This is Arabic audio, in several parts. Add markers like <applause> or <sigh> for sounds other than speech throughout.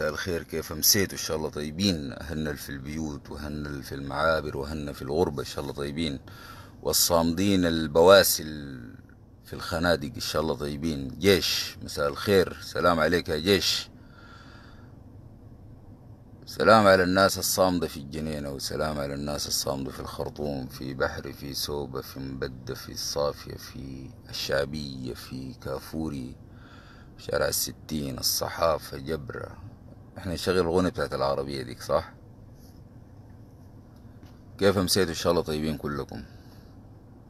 مساء الخير كيف مسيتوا ان شاء الله طيبين اهلنا في البيوت واهلنا في المعابر واهلنا في الغربة ان شاء الله طيبين والصامدين البواسل في الخنادق ان شاء الله طيبين جيش مساء الخير سلام عليك يا جيش سلام على الناس الصامدة في الجنينة وسلام على الناس الصامدة في الخرطوم في بحري في سوبة في مبدة في الصافية في الشعبية في كافوري شارع الستين الصحافة جبرة احنا نشغل الغنى بتاعت العربية ديك صح كيف مسيتوا ان شاء الله طيبين كلكم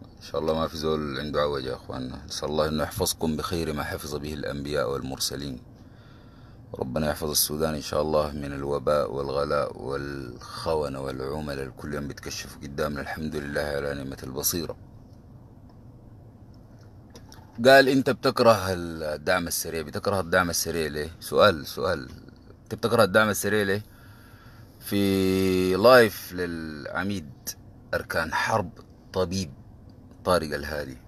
ان شاء الله ما في زول عنده عوج يا اخواننا نسال الله انه يحفظكم بخير ما حفظ به الانبياء والمرسلين ربنا يحفظ السودان ان شاء الله من الوباء والغلاء والخونة والعمل الكل يوم بتكشف قدامنا الحمد لله على نعمة البصيرة قال انت بتكره الدعم السريع بتكره الدعم السريع ليه سؤال سؤال انت بتقرا الدعم السريع ليه؟ في لايف للعميد أركان حرب طبيب طارق الهادي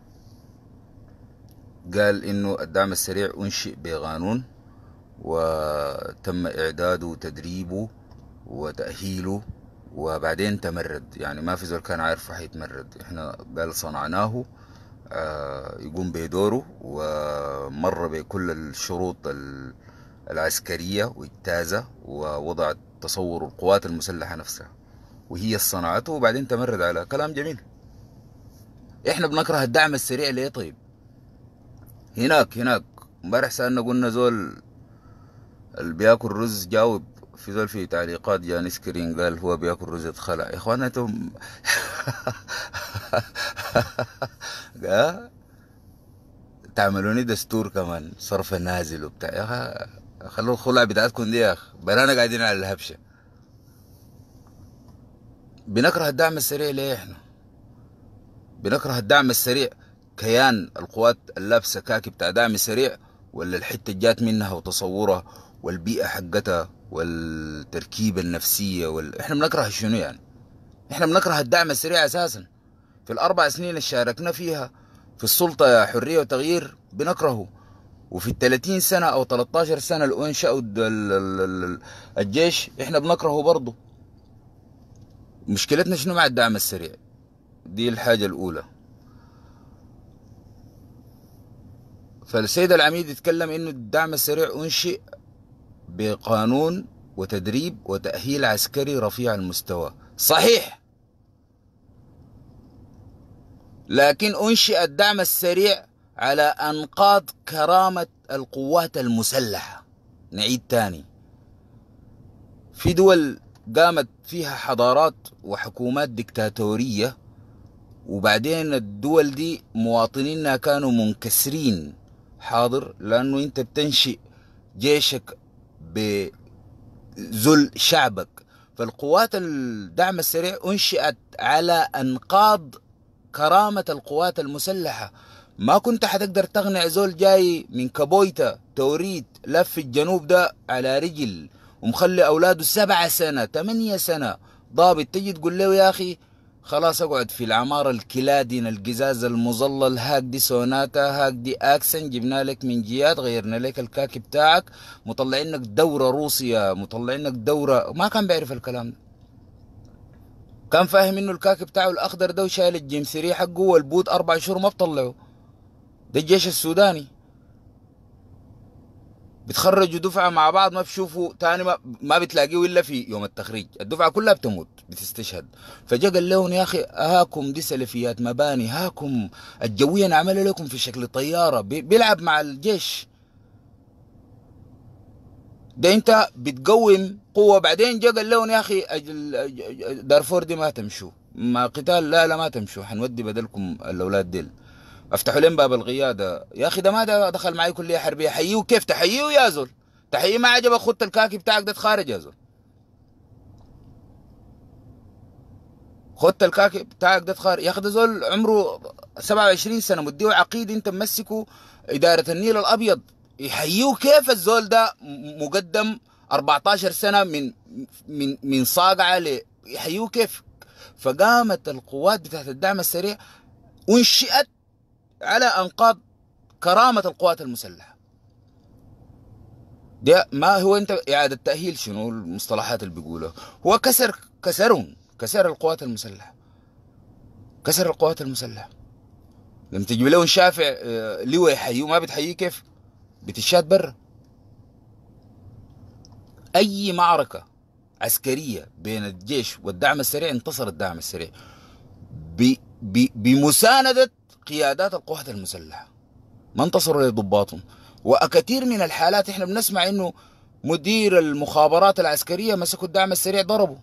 قال إنه الدعم السريع أنشئ بقانون وتم إعداده وتدريبه وتأهيله وبعدين تمرد يعني ما في زول كان عارف راح يتمرد احنا قال صنعناه آه، يقوم بدوره ومر بكل الشروط ال العسكرية واجتازة ووضع تصور القوات المسلحة نفسها وهي صنعته وبعدين تمرد على كلام جميل احنا بنكره الدعم السريع ليه طيب هناك هناك امبارح سألنا قلنا زول اللي بياكل رز جاوب في زول في تعليقات جاني سكرين قال هو بياكل رز اتخلع يا اخوانا انتم <laughs> تعملوني دستور كمان صرف نازل وبتاع يا خلوا الخلع بتاعتكم دي يا اخ برانا قاعدين على الهبشه بنكره الدعم السريع ليه احنا بنكره الدعم السريع كيان القوات اللابسه كاكي بتاع دعم سريع ولا الحته جات منها وتصورها والبيئه حقتها والتركيبه النفسيه وال... احنا بنكره شنو يعني احنا بنكره الدعم السريع اساسا في الاربع سنين اللي شاركنا فيها في السلطه يا حريه وتغيير بنكرهه وفي ال 30 سنه او 13 سنه اللي انشأوا الجيش احنا بنكرهه برضه مشكلتنا شنو مع الدعم السريع دي الحاجه الاولى فالسيد العميد يتكلم انه الدعم السريع انشئ بقانون وتدريب وتأهيل عسكري رفيع المستوى صحيح لكن انشئ الدعم السريع على أنقاض كرامة القوات المسلحة نعيد تاني في دول قامت فيها حضارات وحكومات دكتاتورية وبعدين الدول دي مواطنينها كانوا منكسرين حاضر لأنه أنت بتنشئ جيشك بذل شعبك فالقوات الدعم السريع أنشئت على أنقاض كرامة القوات المسلحة ما كنت حتقدر تقنع زول جاي من كابويتا توريت لف الجنوب ده على رجل ومخلي اولاده سبعة سنة ثمانية سنة ضابط تجي تقول له يا اخي خلاص اقعد في العمارة الكلادين القزاز المظلل هاك دي سوناتا هاك دي اكسن جبنا لك من جيات غيرنا لك الكاكي بتاعك مطلعينك دورة روسيا مطلعينك دورة ما كان بيعرف الكلام ده كان فاهم انه الكاكي بتاعه الاخضر ده وشايل 3 حقه والبوت اربع شهور ما بطلعه ده الجيش السوداني بتخرجوا دفعه مع بعض ما بتشوفوا تاني ما, ما بتلاقيه الا في يوم التخريج الدفعه كلها بتموت بتستشهد فجاء قال لهم يا اخي هاكم دي سلفيات مباني هاكم الجويه نعملها لكم في شكل طياره بيلعب مع الجيش ده انت بتقوم قوه بعدين جاء قال لهم يا اخي دارفور دي ما تمشوا ما قتال لا لا ما تمشوا حنودي بدلكم الاولاد ديل افتحوا لين باب القياده يا اخي ده ما دخل معي كليه حربيه حييه كيف تحييه يا زول تحييه ما عجبك خط الكاكي بتاعك ده تخارج يا زول خط الكاكي بتاعك ده تخارج يا اخي ده زول عمره 27 سنه مديه عقيد انت ممسكه اداره النيل الابيض يحييه كيف الزول ده مقدم 14 سنه من من من صاقعه ل يحيوه كيف فقامت القوات بتاعت الدعم السريع انشئت على أنقاض كرامة القوات المسلحة ده ما هو انت اعاده تاهيل شنو المصطلحات اللي بيقولها هو كسر كسرون كسر القوات المسلحه كسر القوات المسلحه لما تجيب لهم شافع آه، لواء يحييه ما بتحييه كيف بتشات برا اي معركه عسكريه بين الجيش والدعم السريع انتصر الدعم السريع بمسانده قيادات القوات المسلحة ما انتصروا لضباطهم وكثير من الحالات احنا بنسمع انه مدير المخابرات العسكرية مسكوا الدعم السريع ضربه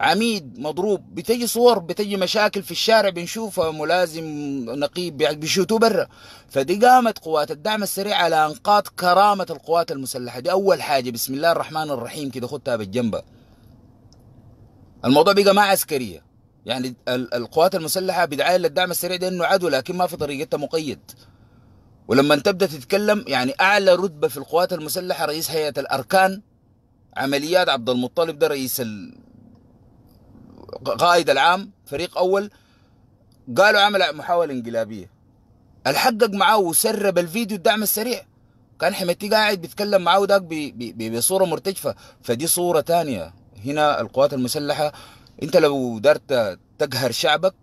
عميد مضروب بتجي صور بتجي مشاكل في الشارع بنشوفها ملازم نقيب بيشوتوا برا فدي قامت قوات الدعم السريع على انقاض كرامة القوات المسلحة دي اول حاجة بسم الله الرحمن الرحيم كده خدتها بالجنبة الموضوع بقى ما عسكرية يعني القوات المسلحة بدعاية للدعم السريع ده انه عدو لكن ما في طريقتها مقيد ولما تبدا تتكلم يعني اعلى رتبه في القوات المسلحه رئيس هيئه الاركان عمليات عبد المطلب ده رئيس القائد العام فريق اول قالوا عمل محاوله انقلابيه الحقق معاه وسرب الفيديو الدعم السريع كان حميتي قاعد بيتكلم معاه وداك بصوره مرتجفه فدي صوره ثانيه هنا القوات المسلحه انت لو قدرت تقهر شعبك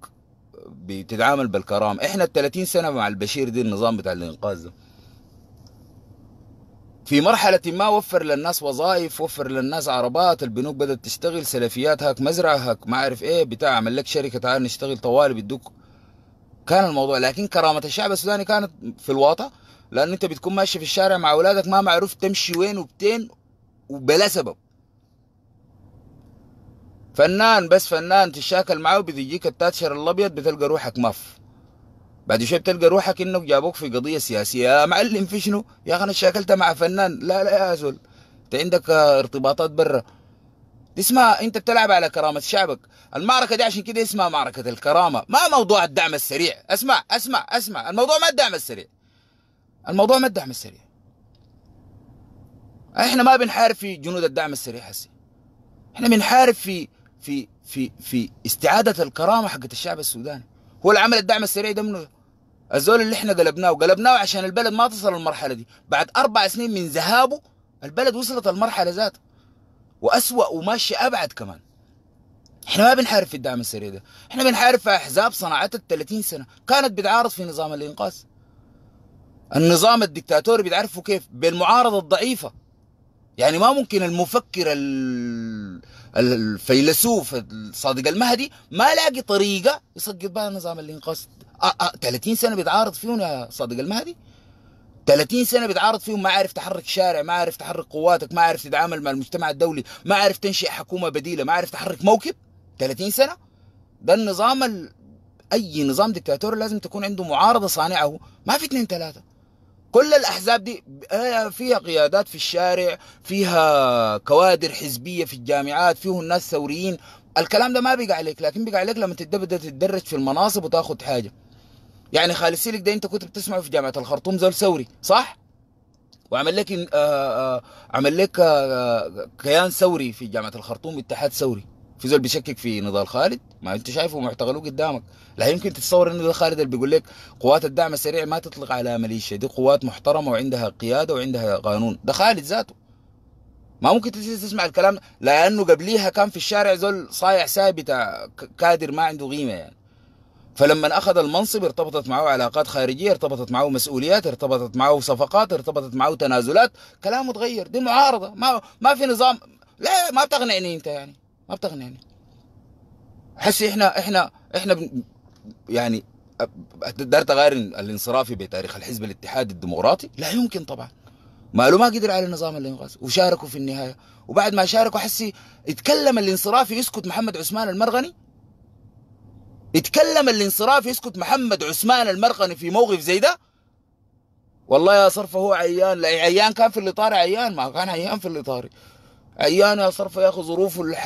بتتعامل بالكرامة احنا ال 30 سنة مع البشير دي النظام بتاع الانقاذ ده في مرحلة ما وفر للناس وظائف وفر للناس عربات البنوك بدأت تشتغل سلفيات هاك مزرعة هاك ما أعرف ايه بتاع عمل لك شركة تعال نشتغل طوالي بدوك كان الموضوع لكن كرامة الشعب السوداني كانت في الواطة لأن أنت بتكون ماشي في الشارع مع أولادك ما معروف تمشي وين وبتين وبلا سبب فنان بس فنان تشاكل معاه بيجيك التاتشر الابيض بتلقى روحك ماف بعد شوي بتلقى روحك انك جابوك في قضيه سياسيه يا معلم في شنو يا اخي انا تشاكلت مع فنان لا لا يا زول انت عندك ارتباطات برا دي اسمها انت بتلعب على كرامه شعبك المعركه دي عشان كده اسمها معركه الكرامه ما موضوع الدعم السريع اسمع اسمع اسمع الموضوع ما الدعم السريع الموضوع ما الدعم السريع احنا ما بنحارب في جنود الدعم السريع هسه احنا بنحارب في في في في استعاده الكرامه حقت الشعب السوداني هو العمل الدعم السريع ده منه الزول اللي احنا قلبناه وقلبناه عشان البلد ما تصل للمرحله دي بعد اربع سنين من ذهابه البلد وصلت المرحله ذاتها واسوا وماشي ابعد كمان احنا ما بنحارب في الدعم السريع ده احنا بنحارب في احزاب صنعتها 30 سنه كانت بتعارض في نظام الانقاذ النظام الدكتاتوري بتعرفوا كيف بالمعارضه الضعيفه يعني ما ممكن المفكر ال... الفيلسوف الصادق المهدي ما لاقي طريقة يسقط بها نظام الإنقاذ 30 سنة بيتعارض فيهم يا صادق المهدي 30 سنه بيتعارض فيهم ما عارف تحرك شارع ما عارف تحرك قواتك ما عارف تتعامل مع المجتمع الدولي ما عارف تنشئ حكومه بديله ما عارف تحرك موكب 30 سنه ده النظام ال... اي نظام دكتاتوري لازم تكون عنده معارضه صانعه ما في اثنين ثلاثه كل الاحزاب دي فيها قيادات في الشارع فيها كوادر حزبيه في الجامعات فيهم ناس ثوريين الكلام ده ما بيقع عليك لكن بيقع عليك لما تبدا تتدرج في المناصب وتاخذ حاجه يعني خالص لك ده انت كنت بتسمعه في جامعه الخرطوم زول ثوري صح وعمل لك آه، آه، عمل لك آه، كيان ثوري في جامعه الخرطوم اتحاد ثوري في زول بيشكك في نضال خالد ما انت شايفه معتقلوه قدامك لا يمكن تتصور ان نضال خالد اللي بيقول لك قوات الدعم السريع ما تطلق على ميليشيا دي قوات محترمه وعندها قياده وعندها قانون ده خالد ذاته ما ممكن تسمع الكلام لانه قبليها كان في الشارع زول صايع ثابت كادر ما عنده قيمه يعني فلما اخذ المنصب ارتبطت معه علاقات خارجيه ارتبطت معه مسؤوليات ارتبطت معه صفقات ارتبطت معه تنازلات كلامه اتغير دي معارضه ما ما في نظام لا ما بتقنعني انت يعني ما بتغنيني يعني. حسي احنا احنا احنا بن يعني قدرت اغير الانصرافي بتاريخ الحزب الاتحادي الديمقراطي لا يمكن طبعا ما له ما قدر على النظام الانقاذ وشاركوا في النهايه وبعد ما شاركوا حسي اتكلم الانصرافي يسكت محمد عثمان المرغني اتكلم الانصرافي يسكت محمد عثمان المرغني في موقف زي ده والله يا صرفه هو عيان لا عيان كان في اللي عيان ما كان عيان في اللي يا صرف يا اخي ظروف الح...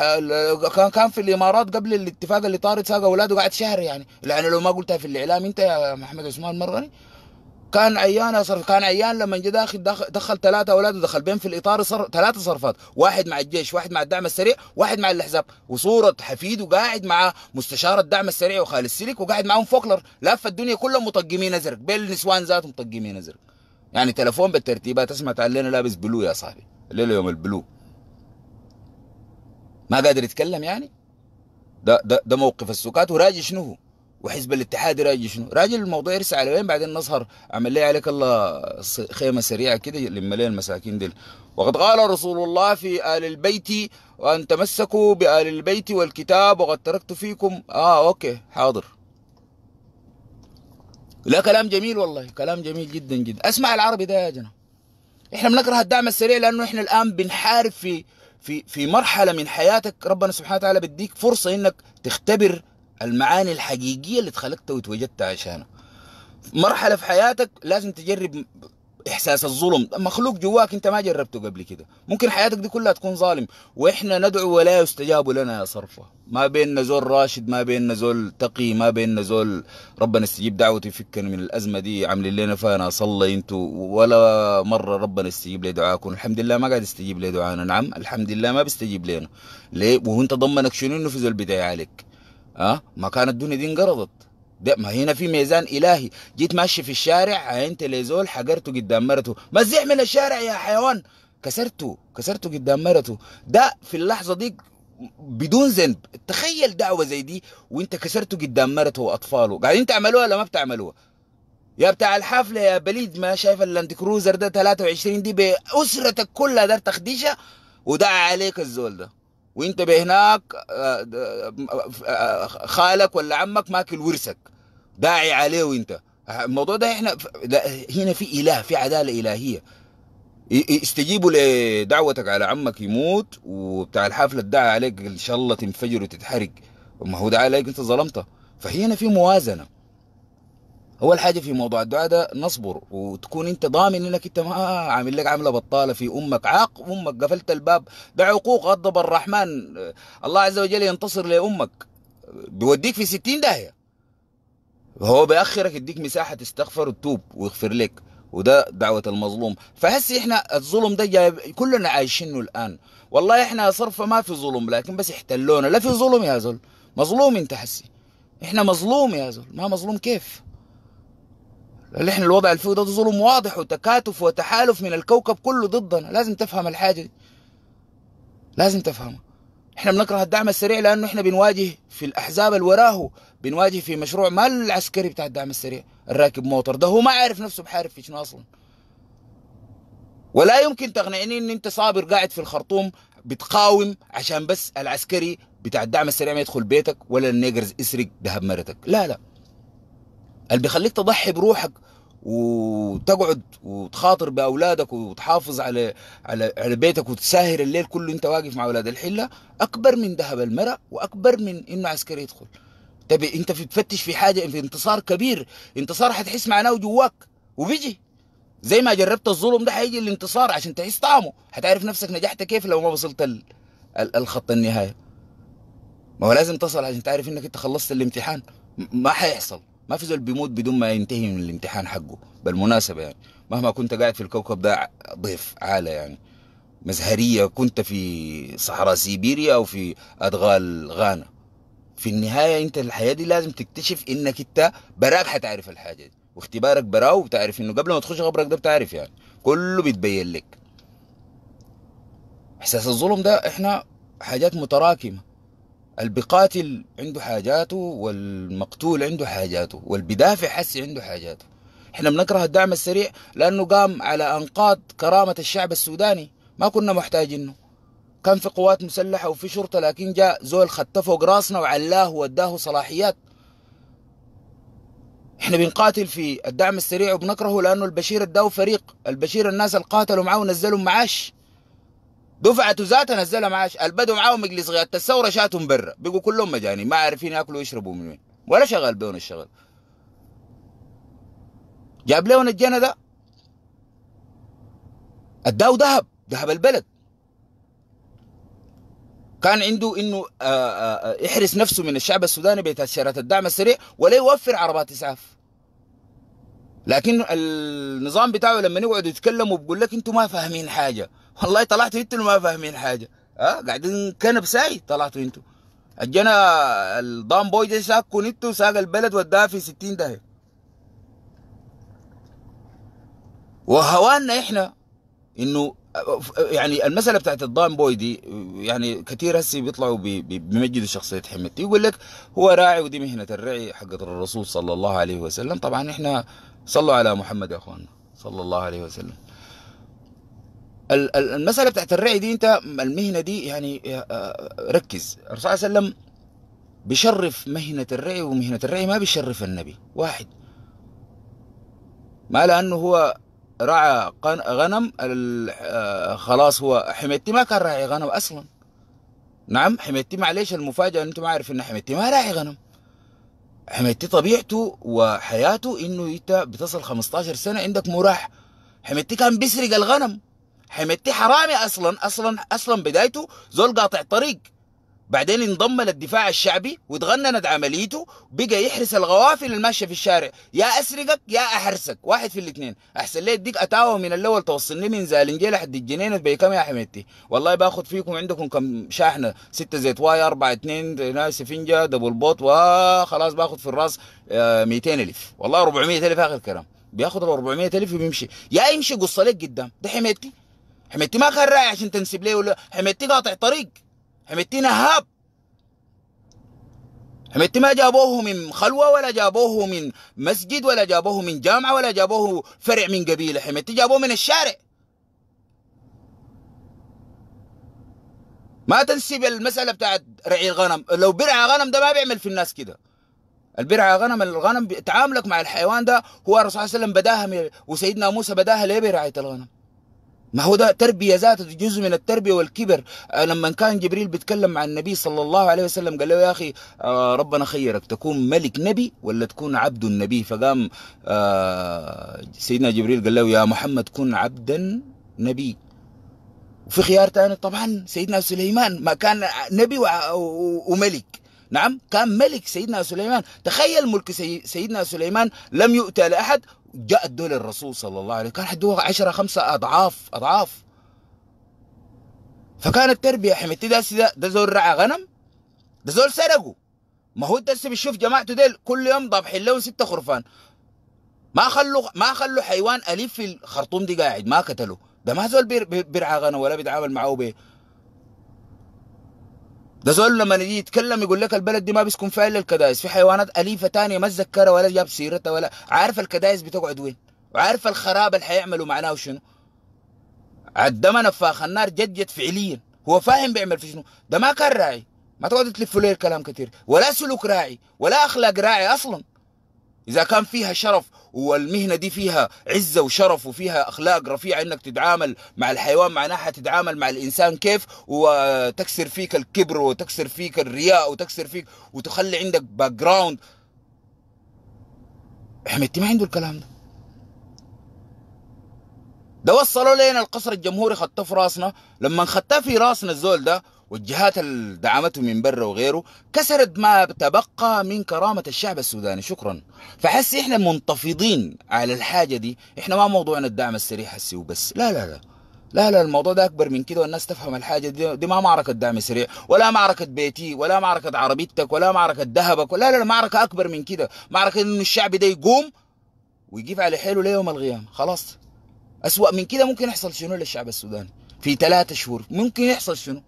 كان كان في الامارات قبل الاتفاق اللي طارت ساق اولاده قعد شهر يعني لان لو ما قلتها في الاعلام انت يا محمد عثمان مرغني كان عيان يا صرف كان عيان لما جه داخل دخل ثلاثه أولاده دخل بين في الاطار صر... ثلاثه صرفات واحد مع الجيش واحد مع الدعم السريع واحد مع الاحزاب وصوره حفيد وقاعد مع مستشار الدعم السريع وخالد السلك وقاعد معهم فوكلر لف الدنيا كلهم مطقمين ازرق بين النسوان ذاتهم مطقمين ازرق يعني تلفون بالترتيبات اسمع تعال لابس بلو يا صاحبي ليلة يوم البلو ما قادر يتكلم يعني ده ده ده موقف السكات وراجي شنو هو وحزب الاتحاد راجي شنو راجل الموضوع يرسى على وين بعدين نظهر عمل لي عليك الله خيمه سريعه كده لما لي المساكين دي وقد قال رسول الله في ال البيت وان تمسكوا بال البيت والكتاب وقد تركت فيكم اه اوكي حاضر لا كلام جميل والله كلام جميل جدا جدا اسمع العربي ده يا جنة احنا بنكره الدعم السريع لانه احنا الان بنحارب في في في مرحله من حياتك ربنا سبحانه وتعالى بيديك فرصه انك تختبر المعاني الحقيقيه اللي اتخلقت وتوجدت عشانها مرحله في حياتك لازم تجرب احساس الظلم مخلوق جواك انت ما جربته قبل كده ممكن حياتك دي كلها تكون ظالم واحنا ندعو ولا يستجاب لنا يا صرفه ما بيننا زول راشد ما بيننا زول تقي ما بيننا زول ربنا استجيب دعوتي فكنا من الازمه دي عاملين لنا فانا صلى انتوا ولا مره ربنا استجيب لي دعاكم الحمد لله ما قاعد يستجيب لي دعانا نعم الحمد لله ما بيستجيب لنا ليه وانت ضمنك شنو انه في زول بدايه عليك ها أه؟ ما كانت الدنيا دي انقرضت ده ما هنا في ميزان الهي جيت ماشي في الشارع عينت لزول حجرته قدام مرته مزيح من الشارع يا حيوان كسرته كسرته قدام مرته ده في اللحظه دي بدون ذنب تخيل دعوه زي دي وانت كسرته قدام مرته واطفاله قاعدين تعملوها ولا ما بتعملوها يا بتاع الحفله يا بليد ما شايف اللاند كروزر ده 23 دي باسرتك كلها ده تخديشه ودعا عليك الزول ده وانت بهناك خالك ولا عمك ماكل ورثك داعي عليه وانت الموضوع ده احنا هنا في اله في عداله الهيه استجيبوا لدعوتك على عمك يموت وبتاع الحفله ادعى عليك ان شاء الله تنفجر وتتحرق ما هو ده عليك انت ظلمته فهنا في موازنه اول حاجه في موضوع الدعاء ده نصبر وتكون انت ضامن انك انت ما عامل لك عامله بطاله في امك عاق امك قفلت الباب ده عقوق غضب الرحمن الله عز وجل ينتصر لامك بيوديك في ستين داهيه هو بيأخرك يديك مساحه تستغفر وتتوب ويغفر لك وده دعوة المظلوم فهسه احنا الظلم ده جايب كلنا عايشينه الان والله احنا صرف ما في ظلم لكن بس احتلونا لا في ظلم يا زول مظلوم انت حسي احنا مظلوم يا زول ما مظلوم كيف اللي احنا الوضع اللي فيه ده ظلم واضح وتكاتف وتحالف من الكوكب كله ضدنا لازم تفهم الحاجه دي لازم تفهمها احنا بنكره الدعم السريع لانه احنا بنواجه في الاحزاب اللي وراه بنواجه في مشروع ما العسكري بتاع الدعم السريع الراكب موتر ده هو ما عارف نفسه بحارب في شنو اصلا ولا يمكن تقنعني ان انت صابر قاعد في الخرطوم بتقاوم عشان بس العسكري بتاع الدعم السريع ما يدخل بيتك ولا النيجرز يسرق ذهب مرتك لا لا اللي بيخليك تضحي بروحك وتقعد وتخاطر باولادك وتحافظ على على على بيتك وتسهر الليل كله انت واقف مع اولاد الحله اكبر من ذهب المرأة واكبر من انه عسكري يدخل تبي انت بتفتش في حاجه في انتصار كبير انتصار حتحس معناه جواك وبيجي زي ما جربت الظلم ده حيجي الانتصار عشان تحس طعمه هتعرف نفسك نجحت كيف لو ما وصلت ال... ال... الخط النهايه ما هو لازم تصل عشان تعرف انك انت خلصت الامتحان ما حيحصل ما في زول بيموت بدون ما ينتهي من الامتحان حقه بالمناسبه يعني مهما كنت قاعد في الكوكب ده ضيف عاله يعني مزهريه كنت في صحراء سيبيريا او في ادغال غانا في النهايه انت الحياه دي لازم تكتشف انك انت براك حتعرف الحاجه دي واختبارك براو بتعرف انه قبل ما تخش غبرك ده بتعرف يعني كله بيتبين لك احساس الظلم ده احنا حاجات متراكمه البقاتل عنده حاجاته والمقتول عنده حاجاته والبدافع حسي عنده حاجاته احنا بنكره الدعم السريع لانه قام على انقاض كرامه الشعب السوداني ما كنا محتاجينه كان في قوات مسلحه وفي شرطه لكن جاء زول خطه فوق راسنا وعلاه واداه صلاحيات احنا بنقاتل في الدعم السريع وبنكرهه لانه البشير اداه فريق البشير الناس اللي قاتلوا معاه ونزلوا معاش دفعته ذا نزلها معاش البدو معاهم مجلس غيادة الثورة شاتهم برا بقوا كلهم مجانين ما عارفين ياكلوا ويشربوا من وين ولا شغال بيهم الشغل جاب لهم الجنة ده اداه ذهب ذهب البلد كان عنده انه آه، آه، آه، يحرس نفسه من الشعب السوداني بتاشيرات الدعم السريع ولا يوفر عربات اسعاف لكن النظام بتاعه لما نقعد يتكلموا بيقول لك انتوا ما فاهمين حاجه والله طلعتوا انتوا ما فاهمين حاجه ها أه؟ قاعدين كنب ساي طلعتوا انتوا الجنا الضام بوي ده ساق كونيتو ساق البلد وداها في 60 داهيه وهوانا احنا انه يعني المساله بتاعت الضام بوي دي يعني كثير هسي بيطلعوا بيمجدوا شخصيه حميدتي يقول لك هو راعي ودي مهنه الرعي حقت الرسول صلى الله عليه وسلم طبعا احنا صلوا على محمد يا اخواننا صلى الله عليه وسلم المسألة بتاعت الرعي دي انت المهنة دي يعني آه، آه، ركز الرسول صلى الله عليه وسلم بيشرف مهنة الرعي ومهنة الرعي ما بيشرف النبي واحد ما لأنه هو رعى غنم آه، خلاص هو حميتي ما كان راعي غنم أصلا نعم حميتي معليش المفاجأة أنتم عارف أن حميتي ما راعي غنم حميتي طبيعته وحياته انه انت بتصل 15 سنه عندك مراح حميتي كان بيسرق الغنم حميتي حرامي اصلا اصلا اصلا بدايته زول قاطع طريق بعدين انضم للدفاع الشعبي وتغننت عمليته بقى يحرس الغوافل الماشيه في الشارع يا اسرقك يا احرسك واحد في الاثنين احسن لي اديك اتاوه من الاول توصلني من زالنجيه لحد الجنينه بكم يا حميتي والله باخد فيكم عندكم كم شاحنه ستة زيت واي أربعة اثنين سفنجة دبل بوت وخلاص باخد في الراس 200 آه، الف والله 400 الف اخر كلام بياخد ال 400 الف وبيمشي يا يمشي قصه لك قدام ده حميتي حميتي ما كان رايح عشان تنسب ليه ولا حميتي قاطع طريق عملتنا هاب عملت ما جابوه من خلوة ولا جابوه من مسجد ولا جابوه من جامعة ولا جابوه فرع من قبيلة حمتي جابوه من الشارع ما تنسب المسألة بتاعت رعي الغنم لو برع غنم ده ما بيعمل في الناس كده البرع غنم الغنم تعاملك مع الحيوان ده هو الرسول صلى الله عليه وسلم بداها وسيدنا موسى بداها ليه برعاية الغنم ما هو ده تربية ذاته جزء من التربية والكبر آه، لما كان جبريل بيتكلم مع النبي صلى الله عليه وسلم قال له يا أخي آه، ربنا خيرك تكون ملك نبي ولا تكون عبد النبي فقام آه، سيدنا جبريل قال له يا محمد كن عبدا نبي وفي خيار ثاني طبعا سيدنا سليمان ما كان نبي وملك نعم كان ملك سيدنا سليمان تخيل ملك سيدنا سليمان لم يؤتى لأحد جاء دول الرسول صلى الله عليه وسلم كان حدوها عشرة خمسة أضعاف أضعاف فكانت التربية حميتي ده ده زول رعى غنم ده زول سرقه ما هو انت بتشوف جماعته ديل كل يوم ضابحين لهم ستة خرفان ما خلوا ما خلوا حيوان أليف في الخرطوم دي قاعد ما قتلوا ده ما زول بيرعى غنم ولا بيتعامل معه ده زول لما يجي يتكلم يقول لك البلد دي ما بيسكن فيها الا الكدايس في حيوانات اليفه تانية ما تذكرها ولا جاب سيرتها ولا عارف الكدايس بتقعد وين وعارف الخراب اللي حيعملوا معناه وشنو عدم فاخ النار جدت فعليا هو فاهم بيعمل في شنو ده ما كان راعي ما تقعد تلف له كلام كثير ولا سلوك راعي ولا اخلاق راعي اصلا اذا كان فيها شرف والمهنه دي فيها عزه وشرف وفيها اخلاق رفيعه انك تتعامل مع الحيوان معناها حتتعامل مع الانسان كيف وتكسر فيك الكبر وتكسر فيك الرياء وتكسر فيك وتخلي عندك باك جراوند ما عنده الكلام ده ده وصلوا لنا القصر الجمهوري خطاه في راسنا لما خطاه في راسنا الزول ده والجهات اللي دعمته من برا وغيره كسرت ما تبقى من كرامة الشعب السوداني شكرا فحسي احنا منتفضين على الحاجة دي احنا ما موضوعنا الدعم السريع حسي وبس لا لا لا لا لا الموضوع ده اكبر من كده والناس تفهم الحاجه دي, دي ما معركه دعم سريع ولا معركه بيتي ولا معركه عربيتك ولا معركه ذهبك لا لا معركه اكبر من كده معركه انه الشعب ده يقوم ويجيب على حيله ليوم القيامه خلاص اسوا من كده ممكن يحصل شنو للشعب السوداني في ثلاثة شهور ممكن يحصل شنو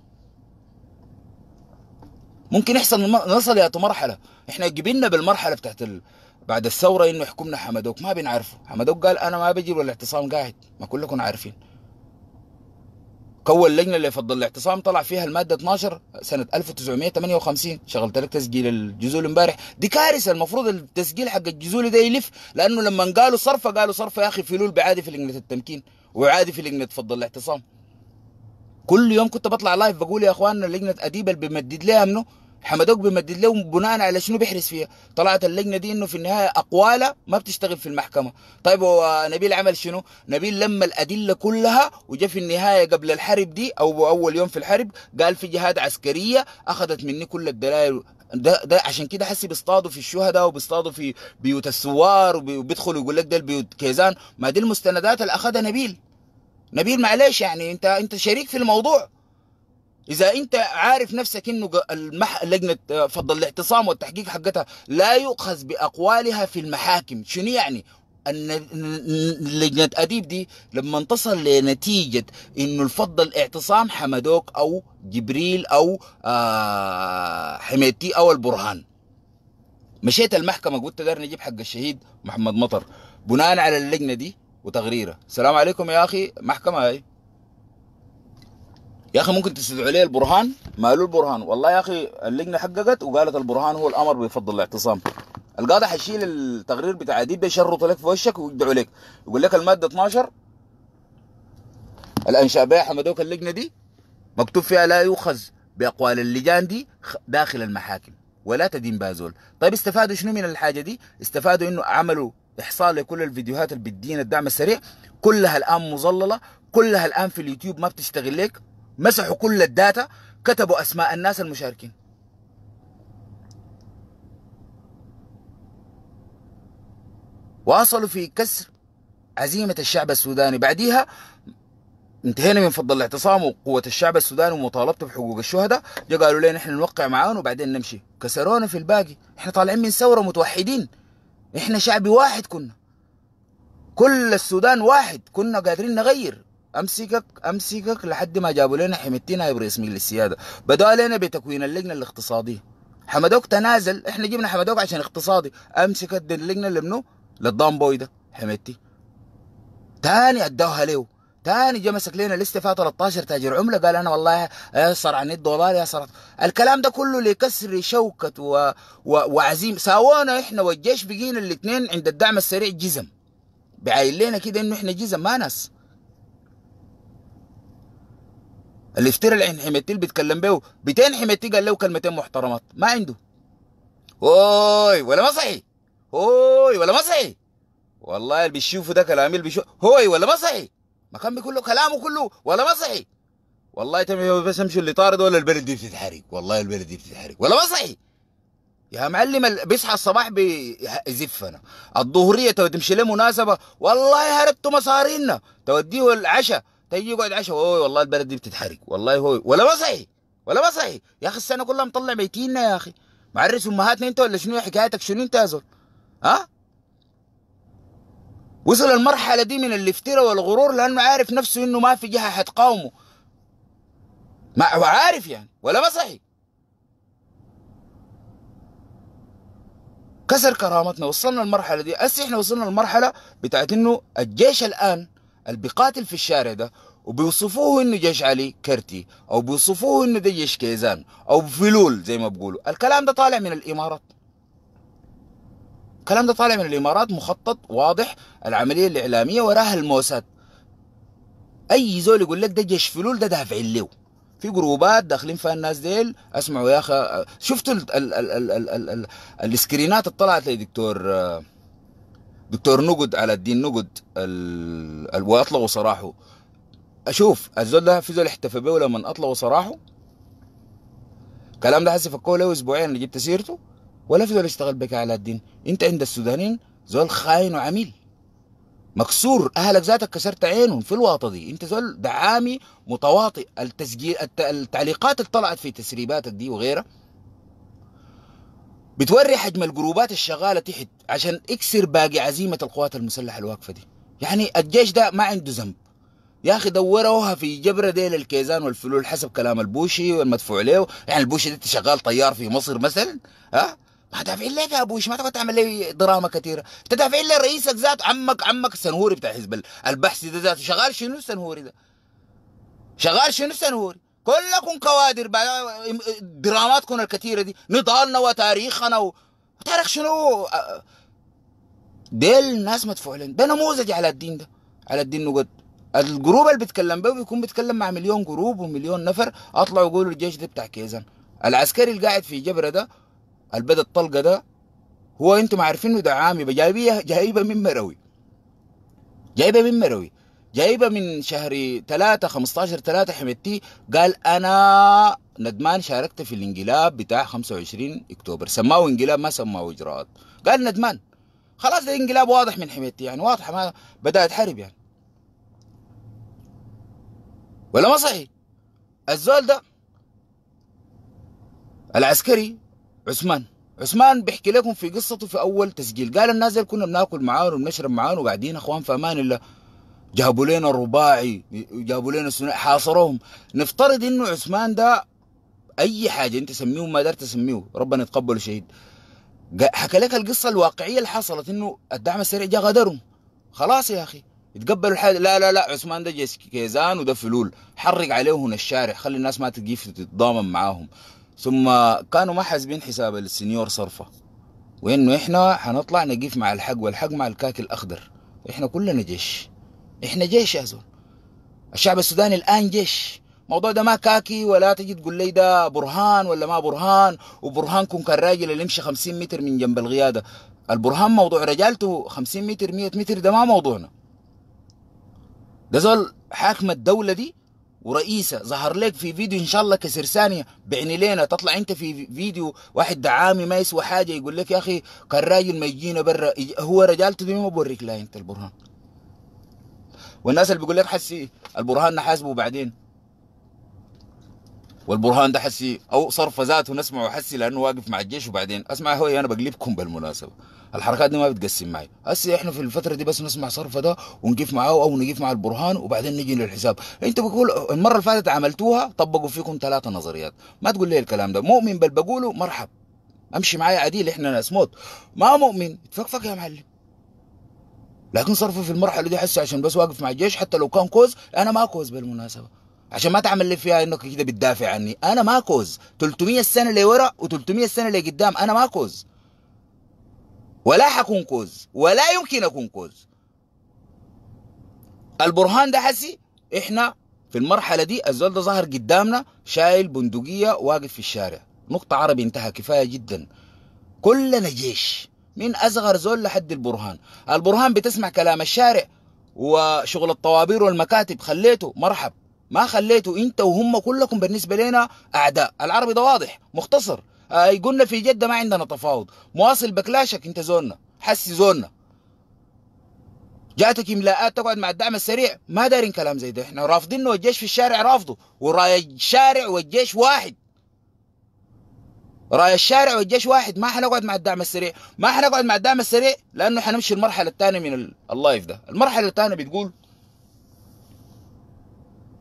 ممكن يحصل نصل يا مرحله احنا جبنا بالمرحله بتاعت ال... بعد الثوره انه يحكمنا حمدوك ما بنعرفه حمدوك قال انا ما بجي ولا الاعتصام قاعد ما كلكم عارفين كون لجنه اللي فضل الاعتصام طلع فيها الماده 12 سنه 1958 شغلت لك تسجيل الجزول امبارح دي كارثه المفروض التسجيل حق الجزول ده يلف لانه لما قالوا صرفه قالوا صرفه يا اخي فلول بعادي في لجنه التمكين وعادي في لجنه فضل الاعتصام كل يوم كنت بطلع لايف بقول يا اخواننا لجنه اديب اللي بيمدد لها منه حمدوك بيمدد له بناء على شنو بيحرس فيها طلعت اللجنه دي انه في النهايه اقواله ما بتشتغل في المحكمه طيب هو نبيل عمل شنو نبيل لما الادله كلها وجا في النهايه قبل الحرب دي او اول يوم في الحرب قال في جهاد عسكريه اخذت مني كل الدلائل ده ده عشان كده حسي بيصطادوا في الشهداء وبيصطادوا في بيوت الثوار وبيدخلوا يقول لك ده البيوت كيزان ما دي المستندات اللي اخذها نبيل نبيل معلش يعني انت انت شريك في الموضوع اذا انت عارف نفسك انه المح... لجنه فضل الاعتصام والتحقيق حقتها لا يؤخذ باقوالها في المحاكم شنو يعني ان لجنه اديب دي لما تصل لنتيجه انه الفضل الاعتصام حمدوك او جبريل او آه حميتي او البرهان مشيت المحكمه قلت دار نجيب حق الشهيد محمد مطر بناء على اللجنه دي وتغريره السلام عليكم يا اخي محكمه هاي يا اخي ممكن تستدعوا لي البرهان ما له البرهان والله يا اخي اللجنه حققت وقالت البرهان هو الامر بفضل الاعتصام القاضي حيشيل التقرير بتاع دي بيشرط لك في وشك ويدعوا لك يقول لك الماده 12 الانشاء بها حمدوك اللجنه دي مكتوب فيها لا يؤخذ باقوال اللجان دي داخل المحاكم ولا تدين بازول طيب استفادوا شنو من الحاجه دي استفادوا انه عملوا احصاء لكل الفيديوهات اللي بتدينا الدعم السريع كلها الان مظلله كلها الان في اليوتيوب ما بتشتغل لك مسحوا كل الداتا كتبوا اسماء الناس المشاركين واصلوا في كسر عزيمة الشعب السوداني بعديها انتهينا من فضل الاعتصام وقوة الشعب السوداني ومطالبته بحقوق الشهداء جا قالوا لي نحن نوقع معاهم وبعدين نمشي كسرونا في الباقي احنا طالعين من ثورة متوحدين احنا شعب واحد كنا كل السودان واحد كنا قادرين نغير امسكك امسكك لحد ما جابوا لنا حمتنا ابو رسمي للسياده بدأ لنا بتكوين اللجنه الاقتصاديه حمدوك تنازل احنا جبنا حمدوك عشان اقتصادي امسكت اللجنه اللي منو للضام بوي ده حمتي تاني ادوها له ثاني جه مسك لنا لسه فيها 13 تاجر عمله قال انا والله يصر عن الدولار يا صار الكلام ده كله لكسر شوكه و... و... وعزيم ساوونا احنا والجيش بقينا الاثنين عند الدعم السريع جزم بعين لنا كده انه احنا جزم ما ناس افترى العين حميتي اللي بيتكلم به 200 حميتي قال له كلمتين محترمات ما عنده اوي ولا مصحي اوي ولا مصحي والله اللي بيشوفه ده كلامي اللي بيشوف هوي ولا مصحي ما كان بيقول له كلامه كله ولا ما صحي والله تم بس امشي اللي طارد ولا البلد دي بتتحرق والله البلد دي بتتحرق ولا ما صحي يا معلم بيصحى الصباح بيزفنا الظهريه تو تمشي له مناسبه والله هربت مصارينا توديه العشاء تيجي يقعد عشاء اوه والله البلد دي بتتحرق والله هو ولا ما صحي ولا ما صحي يا اخي السنه كلها مطلع ميتيننا يا اخي معرس امهاتنا انت ولا شنو حكايتك شنو انت يا زول ها وصل المرحلة دي من الافتراء والغرور لأنه عارف نفسه إنه ما في جهة حتقاومه ما هو عارف يعني ولا ما صحي كسر كرامتنا وصلنا المرحلة دي أسي إحنا وصلنا المرحلة بتاعت إنه الجيش الآن اللي بيقاتل في الشارع ده وبيوصفوه انه جيش علي كرتي او بيوصفوه انه ده جيش كيزان او فلول زي ما بيقولوا الكلام ده طالع من الامارات الكلام ده طالع من الامارات مخطط واضح العمليه الاعلاميه وراها الموساد اي زول يقول لك ده جيش فلول ده دافع له في جروبات داخلين فيها الناس ديل اسمعوا يا اخي شفتوا ال ال ال ال ال ال ال السكرينات اللي طلعت لدكتور دكتور نقد على الدين نقد واطلقوا صراحه اشوف الزول ده في زول احتفى به لما اطلقوا صراحه الكلام ده حسي فكوه له اسبوعين اللي جبت سيرته ولا في دول يشتغل بك على الدين انت عند السودانيين زول خاين وعميل مكسور اهلك ذاتك كسرت عينهم في الواطه دي انت زول دعامي متواطئ التسجيل التعليقات اللي طلعت في تسريباتك دي وغيرها بتوري حجم الجروبات الشغاله تحت عشان اكسر باقي عزيمه القوات المسلحه الواقفه دي يعني الجيش ده ما عنده ذنب يا اخي دوروها في جبره ديل الكيزان والفلول حسب كلام البوشي والمدفوع له يعني البوشي ده شغال طيار في مصر مثلا ها ما دافعين ليك يا ابوي ما تبغى تعمل لي دراما كثيره انت دافعين لي رئيسك ذات عمك عمك السنهوري بتاع حزب البحثي ده ذاته شغال شنو السنهوري ده شغال شنو السنهوري كلكم كوادر دراماتكم الكثيره دي نضالنا وتاريخنا و... تاريخ شنو ديل الناس مدفوعين ده نموذج على الدين ده على الدين نقد الجروب اللي بيتكلم به بيكون بيتكلم مع مليون جروب ومليون نفر اطلعوا يقولوا الجيش ده بتاع كيزان العسكري اللي قاعد في جبره ده البدا الطلقه ده هو انتم عارفينه ده عامي جايبيه جايبه من مروي جايبه من مروي جايبه من شهر 3 15 3 حمدتي قال انا ندمان شاركت في الانقلاب بتاع 25 اكتوبر سماه انقلاب ما سماه اجراءات قال ندمان خلاص ده انقلاب واضح من حمدتي يعني واضحه ما بدات حرب يعني ولا ما صحيح الزول ده العسكري عثمان عثمان بيحكي لكم في قصته في اول تسجيل قال الناس كنا بناكل معاهم وبنشرب معاهم وقاعدين اخوان في امان الله جابوا لنا الرباعي جابوا لنا الثنائي حاصروهم نفترض انه عثمان ده اي حاجه انت سميه ما قدرت تسميه ربنا يتقبله شهيد حكى لك القصه الواقعيه اللي حصلت انه الدعم السريع جاء غدرهم خلاص يا اخي يتقبلوا الحاجه لا لا لا عثمان ده كيزان وده فلول حرق عليه هنا الشارع خلي الناس ما تجي تتضامن معاهم ثم كانوا ما حاسبين حساب السنيور صرفه وانه احنا حنطلع نقيف مع الحق والحق مع الكاك الاخضر واحنا كلنا جيش احنا جيش يا زول الشعب السوداني الان جيش الموضوع ده ما كاكي ولا تجي تقول لي ده برهان ولا ما برهان وبرهانكم كان راجل اللي يمشي 50 متر من جنب القياده البرهان موضوع رجالته 50 متر 100 متر ده ما موضوعنا ده زول حاكم الدوله دي ورئيسة ظهر لك في فيديو ان شاء الله كسر ثانية بعني لينا تطلع انت في فيديو واحد دعامي ما يسوى حاجة يقول لك يا اخي كان راجل ما يجينا برا هو رجالته دي ما بوريك لا انت البرهان والناس اللي بيقول لك حسي البرهان نحاسبه بعدين والبرهان ده حسي او صرف ذاته نسمعه حسي لانه واقف مع الجيش وبعدين اسمع هو انا بقلبكم بالمناسبه الحركات دي ما بتقسم معي هسه احنا في الفتره دي بس نسمع صرفه ده ونقف معاه او نقف مع البرهان وبعدين نجي للحساب انت بتقول المره اللي فاتت عملتوها طبقوا فيكم ثلاثه نظريات ما تقول لي الكلام ده مؤمن بل بقوله مرحب امشي معايا عديل احنا ناس موت ما مؤمن اتفكفك يا معلم لكن صرفه في المرحله دي حسه عشان بس واقف مع الجيش حتى لو كان كوز انا ما كوز بالمناسبه عشان ما تعمل لي فيها انك كده بتدافع عني انا ما كوز 300 سنه لورا و300 سنه لقدام انا ما كوز ولا حكون كوز ولا يمكن أكون كوز البرهان ده حسي إحنا في المرحلة دي الزول ده ظهر قدامنا شايل بندقية واقف في الشارع نقطة عربي انتهى كفاية جدا كلنا جيش من أصغر زول لحد البرهان البرهان بتسمع كلام الشارع وشغل الطوابير والمكاتب خليته مرحب ما خليته انت وهم كلكم بالنسبة لنا أعداء العربي ده واضح مختصر آه، يقولنا في جده ما عندنا تفاوض مواصل بكلاشك انت زولنا حسي زولنا جاتك املاءات تقعد مع الدعم السريع ما دارين كلام زي ده احنا رافضين والجيش في الشارع رافضه وراي الشارع والجيش واحد راي الشارع والجيش واحد ما حنقعد مع الدعم السريع ما حنقعد مع الدعم السريع لانه حنمشي المرحله الثانيه من اللايف ده المرحله الثانيه بتقول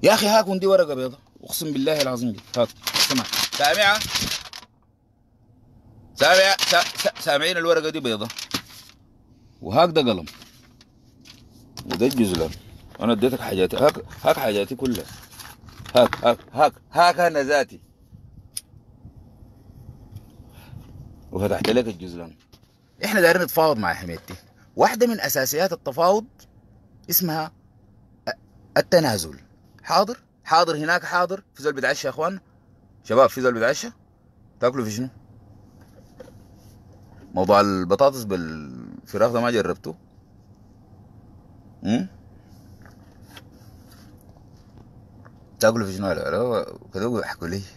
يا اخي هاكم دي ورقه بيضاء اقسم بالله العظيم دي هات سمع سامعه سامع سامعين الورقه دي بيضه وهكذا قلم وده الجزلان انا اديتك حاجاتي هاك هاك حاجاتي كلها هاك هاك هاك هاك انا ذاتي وفتحت لك الجزلان احنا دايرين نتفاوض مع حميدتي واحده من اساسيات التفاوض اسمها التنازل حاضر حاضر هناك حاضر في زول بيتعشى يا اخوان شباب في زول بيتعشى تاكلوا في شنو موضوع البطاطس بالفراخ ده ما جربته امم تاكله في شنو العلاوة كده بيحكوا لي <laughs>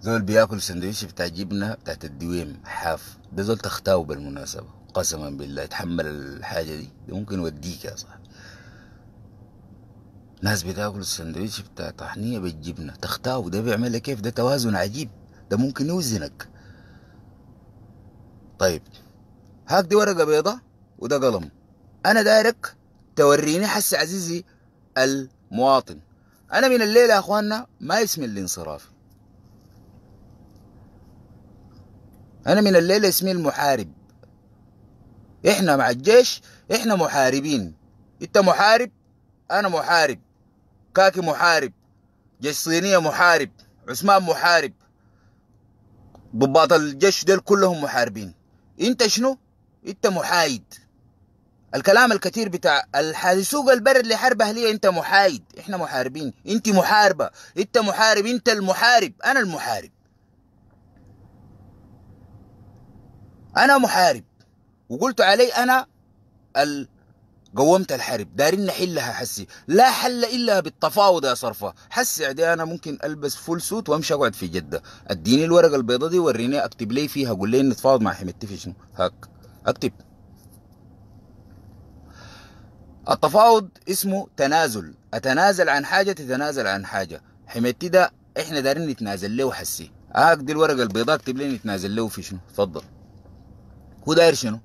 زول بياكل سندويش بتاع جبنه بتاعت الدويم حاف ده زول تختاو بالمناسبه قسما بالله يتحمل الحاجه دي, دي ممكن يوديك يا صاحبي ناس بتاكل السندويتش بتاع طحنيه بالجبنه تختاو ده بيعمل كيف ده توازن عجيب ده ممكن يوزنك طيب هاك دي ورقه بيضاء وده قلم انا دايرك توريني حس عزيزي المواطن انا من الليله يا اخواننا ما اسمي الانصرافي انا من الليله اسمي المحارب احنا مع الجيش احنا محاربين انت محارب انا محارب كاكي محارب جيش صينية محارب عثمان محارب ضباط الجيش ديل كلهم محاربين انت شنو انت محايد الكلام الكثير بتاع سوق البرد لحرب اهليه انت محايد احنا محاربين انت محاربه انت محارب انت المحارب انا المحارب انا محارب وقلت علي انا ال قومت الحرب دارين نحلها حسي لا حل الا بالتفاوض يا صرفه حسي عدي انا ممكن البس فول سوت وامشي اقعد في جده اديني الورقه البيضاء دي وريني اكتب لي فيها قول لي نتفاوض مع حميدتي في شنو هاك اكتب التفاوض اسمه تنازل اتنازل عن حاجه تتنازل عن حاجه حميدتي ده احنا دارين نتنازل له حسي هاك دي الورقه البيضاء اكتب لي نتنازل له في شنو اتفضل هو داير شنو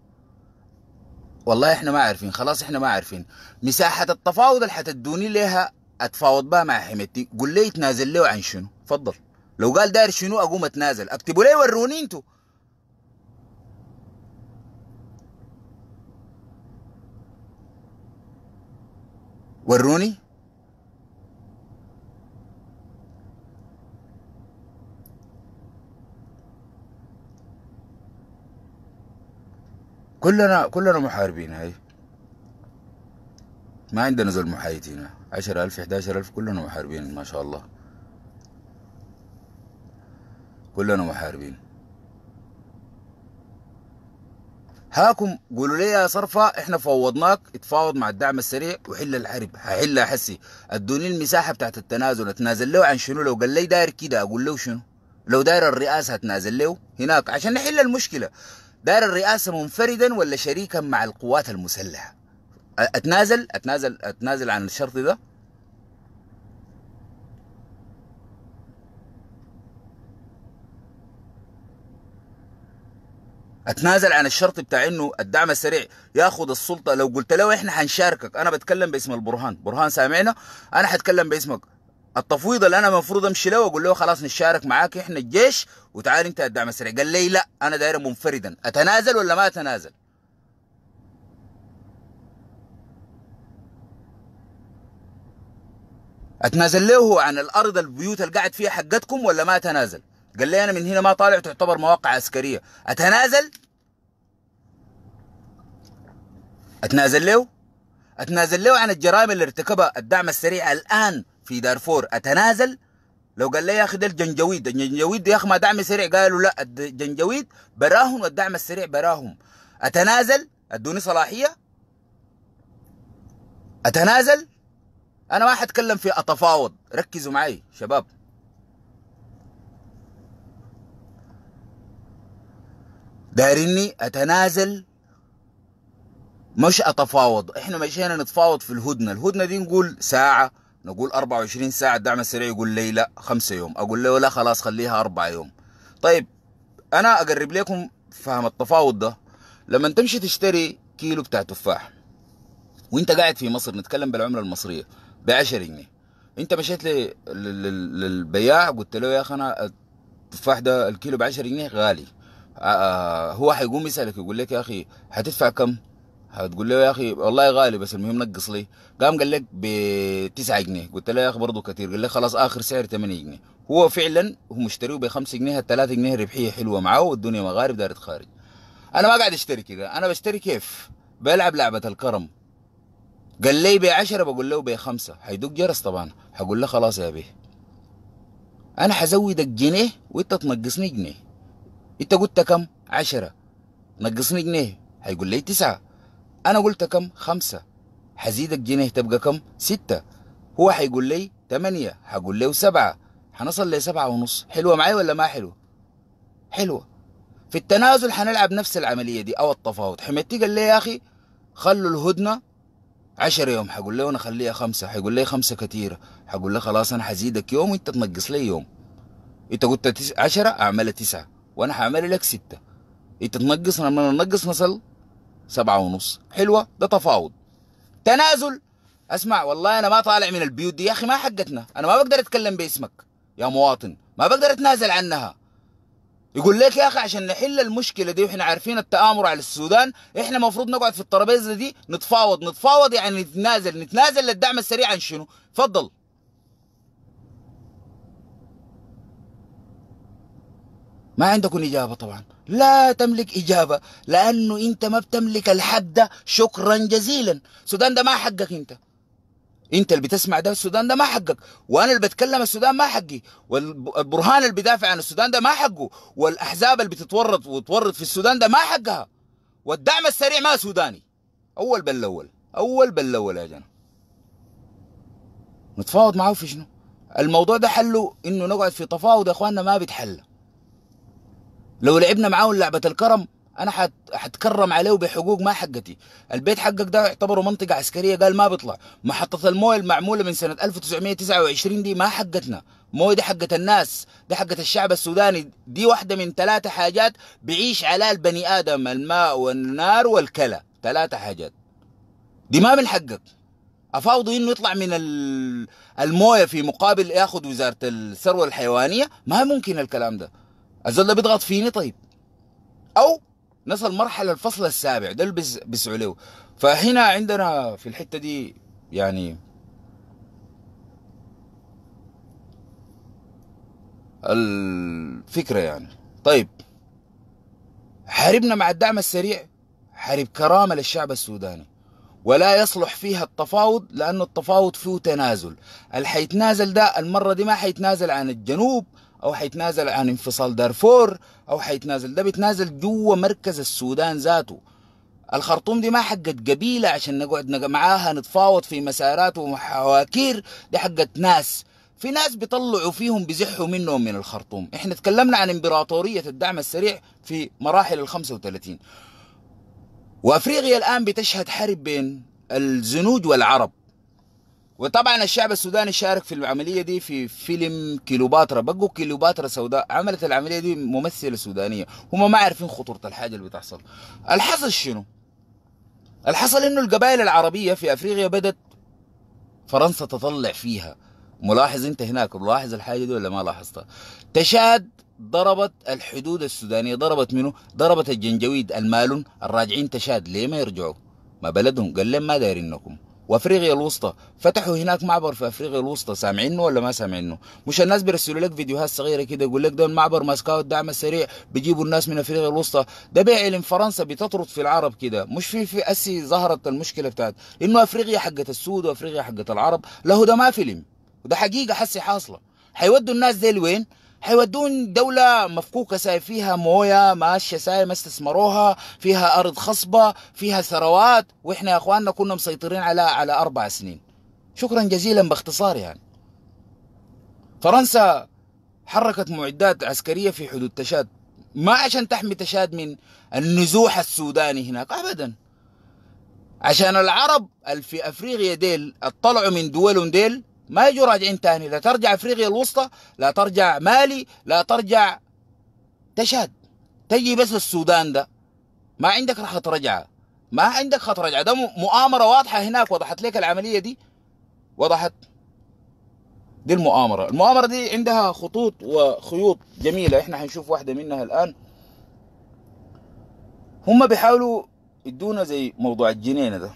والله احنا ما عارفين خلاص احنا ما عارفين مساحه التفاوض اللي حتدوني ليها اتفاوض بها مع حميتي قول لي يتنازل له عن شنو تفضل لو قال داير شنو اقوم اتنازل اكتبوا لي وروني انتوا وروني كلنا كلنا محاربين هاي ما عندنا زول محايدين عشرة ألف عشر ألف كلنا محاربين ما شاء الله كلنا محاربين هاكم قولوا لي يا صرفة احنا فوضناك اتفاوض مع الدعم السريع وحل الحرب هحلها حسي ادوني المساحة بتاعت التنازل اتنازل له عن شنو لو قال لي داير كده اقول له شنو لو داير الرئاسة اتنازل له هناك عشان نحل المشكلة دار الرئاسة منفردا ولا شريكا مع القوات المسلحة أتنازل أتنازل أتنازل عن الشرط ده اتنازل عن الشرط بتاع انه الدعم السريع ياخذ السلطه لو قلت له احنا حنشاركك انا بتكلم باسم البرهان برهان سامعنا انا حتكلم باسمك التفويض اللي انا المفروض امشي له واقول له خلاص نشارك معاك احنا الجيش وتعال انت الدعم السريع قال لي لا انا داير منفردا اتنازل ولا ما اتنازل اتنازل له عن الارض البيوت اللي قاعد فيها حقتكم ولا ما اتنازل قال لي انا من هنا ما طالع تعتبر مواقع عسكريه اتنازل اتنازل له اتنازل له عن الجرائم اللي ارتكبها الدعم السريع الان في دارفور اتنازل لو قال لي يا اخي ده الجنجويد الجنجويد يا اخي ما دعم سريع قالوا لا الجنجويد براهم والدعم السريع براهم اتنازل ادوني صلاحيه اتنازل انا ما حتكلم في اتفاوض ركزوا معي شباب دارني اتنازل مش اتفاوض احنا مشينا نتفاوض في الهدنه الهدنه دي نقول ساعه نقول 24 ساعة الدعم السريع يقول لي لا خمسة يوم أقول له لا خلاص خليها أربعة يوم طيب أنا أقرب لكم فهم التفاوض ده لما تمشي تشتري كيلو بتاع تفاح وانت قاعد في مصر نتكلم بالعملة المصرية ب 10 جنيه انت مشيت للبياع قلت له يا اخي انا التفاح ده الكيلو ب 10 جنيه غالي آه، آه، هو حيقوم يسالك يقول لك يا اخي هتدفع كم؟ هتقول له يا اخي والله غالي بس المهم نقص لي قام قال لك ب 9 جنيه قلت له يا اخي برضه كثير قال لك خلاص اخر سعر 8 جنيه هو فعلا هو مشتريه ب 5 جنيه 3 جنيه ربحيه حلوه معاه والدنيا مغارب دارت خارج انا ما قاعد اشتري كده انا بشتري كيف بلعب لعبه الكرم قال لي ب 10 بقول له ب 5 هيدق جرس طبعا هقول له خلاص يا بيه انا حزودك جنيه وانت تنقصني جنيه انت قلت كم 10 نقصني جنيه هيقول لي 9 انا قلت كم خمسة هزيدك جنيه تبقى كم ستة هو هيقول لي تمانية هقول له سبعة هنصل لسبعة ونص حلوة معي ولا ما حلوة حلوة في التنازل هنلعب نفس العملية دي او التفاوض حميتي قال لي يا اخي خلوا الهدنة عشر يوم هقول له انا خليها خمسة هيقول لي خمسة كتيرة هقول له خلاص انا هزيدك يوم وانت تنقص لي يوم انت قلت عشرة اعملها تسعة وانا هعمل لك ستة انت تنقص لما ننقص نصل سبعة ونص حلوة ده تفاوض تنازل اسمع والله انا ما طالع من البيوت دي يا اخي ما حقتنا انا ما بقدر اتكلم باسمك يا مواطن ما بقدر اتنازل عنها يقول لك يا اخي عشان نحل المشكله دي واحنا عارفين التامر على السودان احنا المفروض نقعد في الترابيزه دي نتفاوض نتفاوض يعني نتنازل نتنازل للدعم السريع عن شنو تفضل ما عندكم اجابه طبعا لا تملك إجابة لأنه أنت ما بتملك الحد ده شكرا جزيلا السودان ده ما حقك أنت انت اللي بتسمع ده السودان ده ما حقك وانا اللي بتكلم السودان ما حقي والبرهان اللي بيدافع عن السودان ده ما حقه والاحزاب اللي بتتورط وتورط في السودان ده ما حقها والدعم السريع ما سوداني اول بل اول اول بل اول يا جنة نتفاوض معه في شنو الموضوع ده حله انه نقعد في تفاوض يا اخواننا ما بيتحل لو لعبنا معاهم لعبه الكرم انا هتكرم عليه بحقوق ما حقتي البيت حقك ده يعتبره منطقه عسكريه قال ما بيطلع محطه المويه المعموله من سنه 1929 دي ما حقتنا مويه دي حقت الناس دي حقت الشعب السوداني دي واحده من ثلاثه حاجات بيعيش عليها البني ادم الماء والنار والكلى ثلاثه حاجات دي ما من حقك افاوضه انه يطلع من المويه في مقابل ياخذ وزاره الثروه الحيوانيه ما ممكن الكلام ده الزول ده بيضغط فيني طيب او نصل مرحله الفصل السابع ده اللي بيسعوا له فهنا عندنا في الحته دي يعني الفكره يعني طيب حاربنا مع الدعم السريع حارب كرامه للشعب السوداني ولا يصلح فيها التفاوض لأن التفاوض فيه تنازل اللي حيتنازل ده المرة دي ما حيتنازل عن الجنوب او حيتنازل عن انفصال دارفور او حيتنازل ده بيتنازل جوا مركز السودان ذاته الخرطوم دي ما حقت قبيله عشان نقعد معاها نتفاوض في مسارات وحواكير دي حقت ناس في ناس بيطلعوا فيهم بزحوا منهم من الخرطوم احنا تكلمنا عن امبراطورية الدعم السريع في مراحل ال 35 وافريقيا الان بتشهد حرب بين الزنود والعرب وطبعا الشعب السوداني شارك في العمليه دي في فيلم كيلوباترا بقوا كيلوباترا سوداء عملت العمليه دي ممثله سودانيه هم ما عارفين خطوره الحاجه اللي بتحصل الحصل شنو الحصل انه القبائل العربيه في افريقيا بدت فرنسا تطلع فيها ملاحظ انت هناك ملاحظ الحاجه دي ولا ما لاحظتها تشاد ضربت الحدود السودانيه ضربت منه ضربت الجنجويد المالون الراجعين تشاد ليه ما يرجعوا ما بلدهم قال لهم ما دايرينكم وافريقيا الوسطى فتحوا هناك معبر في افريقيا الوسطى سامعينه ولا ما سامعينه مش الناس بيرسلوا لك فيديوهات صغيره كده يقول لك ده المعبر ماسكاه الدعم السريع بيجيبوا الناس من افريقيا الوسطى ده بيعلن فرنسا بتطرد في العرب كده مش في في اسي ظهرت المشكله بتاعت انه افريقيا حقت السود وافريقيا حقت العرب له ده ما فيلم وده حقيقه حسي حاصله هيودوا الناس دي لوين حيودون دولة مفكوكة ساي فيها موية ماشية ساي ما استثمروها فيها أرض خصبة فيها ثروات وإحنا يا أخواننا كنا مسيطرين على على أربع سنين شكرا جزيلا باختصار يعني فرنسا حركت معدات عسكرية في حدود تشاد ما عشان تحمي تشاد من النزوح السوداني هناك أبدا عشان العرب في أفريقيا ديل اطلعوا من دولهم ديل ما يجوا راجعين تاني لا ترجع افريقيا الوسطى لا ترجع مالي لا ترجع تشاد تجي بس السودان ده ما عندك خط رجعه ما عندك خط رجعه ده مؤامره واضحه هناك وضحت لك العمليه دي وضحت دي المؤامره المؤامره دي عندها خطوط وخيوط جميله احنا هنشوف واحده منها الان هم بيحاولوا يدونا زي موضوع الجنينه ده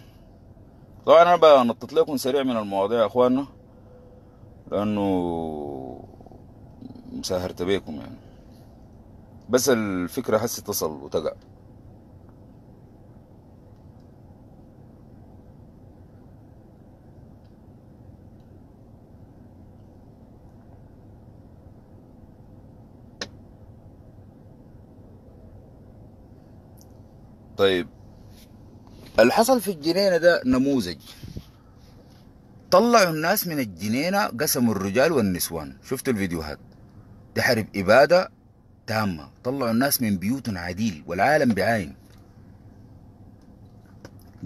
طبعا انا بنطط لكم سريع من المواضيع يا اخواننا لانه مساهرت بيكم يعني بس الفكرة حس اتصل وتقع طيب اللي حصل في الجنينة ده نموذج طلعوا الناس من الجنينة قسموا الرجال والنسوان شفتوا الفيديوهات دي حرب إبادة تامة طلعوا الناس من بيوت عديل والعالم بعين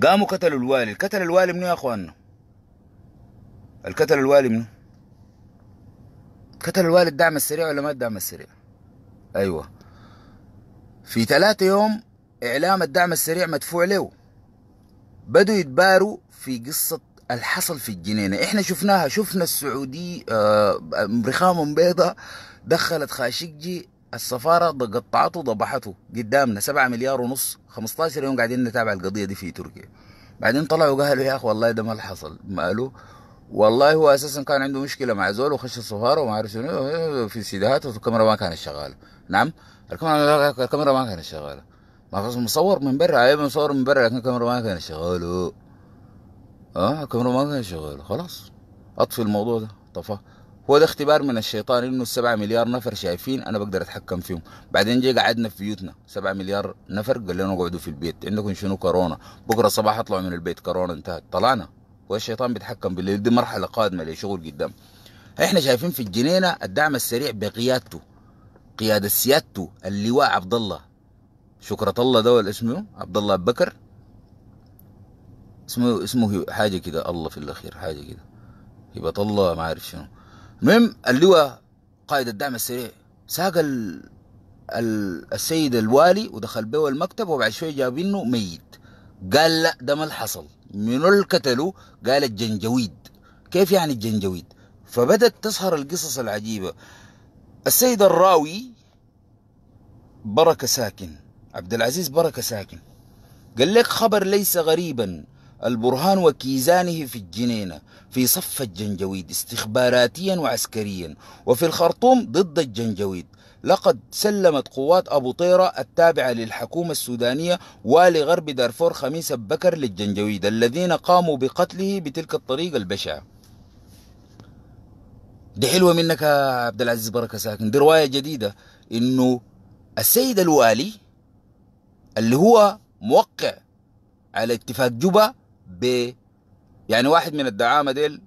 قاموا قتلوا الوالي الكتل الوالي منو يا أخواننا القتل الوالي منو قتل الوالي الدعم السريع ولا ما الدعم السريع أيوة في ثلاثة يوم إعلام الدعم السريع مدفوع له بدوا يتباروا في قصة الحصل في الجنينه احنا شفناها شفنا السعودي آه، رخام بيضة دخلت خاشقجي السفاره قطعته ضبحته قدامنا 7 مليار ونص 15 يوم قاعدين نتابع القضيه دي في تركيا بعدين طلعوا قالوا يا اخي والله ده ما حصل قالوا والله هو اساسا كان عنده مشكله مع زول وخش السفاره وما عارف شنو في سيدهات والكاميرا ما كانت شغاله نعم الكاميرا ما كانت شغاله ما مصور من برا ايوه مصور من برا لكن الكاميرا ما كانت شغاله اه الكاميرا ما كان شغال خلاص اطفي الموضوع ده طفاه هو ده اختبار من الشيطان انه السبعة مليار نفر شايفين انا بقدر اتحكم فيهم بعدين جه قعدنا في بيوتنا سبعة مليار نفر قال لنا اقعدوا في البيت عندكم شنو كورونا بكره صباح اطلعوا من البيت كورونا انتهت طلعنا والشيطان بيتحكم بالليل دي مرحله قادمه لشغل قدام احنا شايفين في الجنينه الدعم السريع بقيادته قياده سيادته اللواء عبد الله شكرة الله دول اسمه عبد الله بكر اسمه اسمه حاجه كده الله في الاخير حاجه كده هبه الله ما عارف شنو المهم اللواء قائد الدعم السريع ساق ال... ال... السيد الوالي ودخل به المكتب وبعد شويه انه ميت قال لا ده ما حصل منو اللي قتلوه قال الجنجويد كيف يعني الجنجويد فبدت تظهر القصص العجيبه السيد الراوي بركه ساكن عبد العزيز بركه ساكن قال لك خبر ليس غريبا البرهان وكيزانه في الجنينة في صف الجنجويد استخباراتيا وعسكريا وفي الخرطوم ضد الجنجويد لقد سلمت قوات أبو طيرة التابعة للحكومة السودانية ولغرب دارفور خميس بكر للجنجويد الذين قاموا بقتله بتلك الطريقة البشعة دي حلوة منك يا عبد العزيز بركة ساكن دي رواية جديدة إنه السيد الوالي اللي هو موقع على اتفاق جوبا ب يعني واحد من الدعامه ديل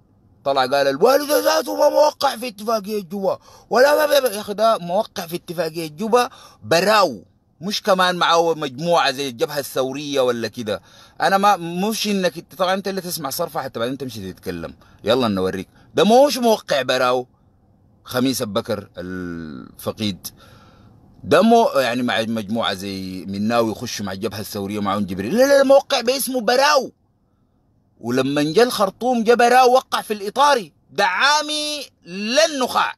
طلع قال الوالد ذاته ما موقع في اتفاقيه جوبا ولا ما يا اخي ده موقع في اتفاقيه جوبا براو مش كمان معه مجموعه زي الجبهه الثوريه ولا كده انا ما مش انك انت طبعا انت اللي تسمع صرفه حتى بعدين تمشي تتكلم يلا نوريك ده موش موقع براو خميس بكر الفقيد ده مو يعني مع مجموعه زي مناوي يخشوا مع الجبهه الثوريه معهم جبريل لا لا موقع باسمه براو ولما جاء الخرطوم جبرا وقع في الإطاري دعامي للنخاع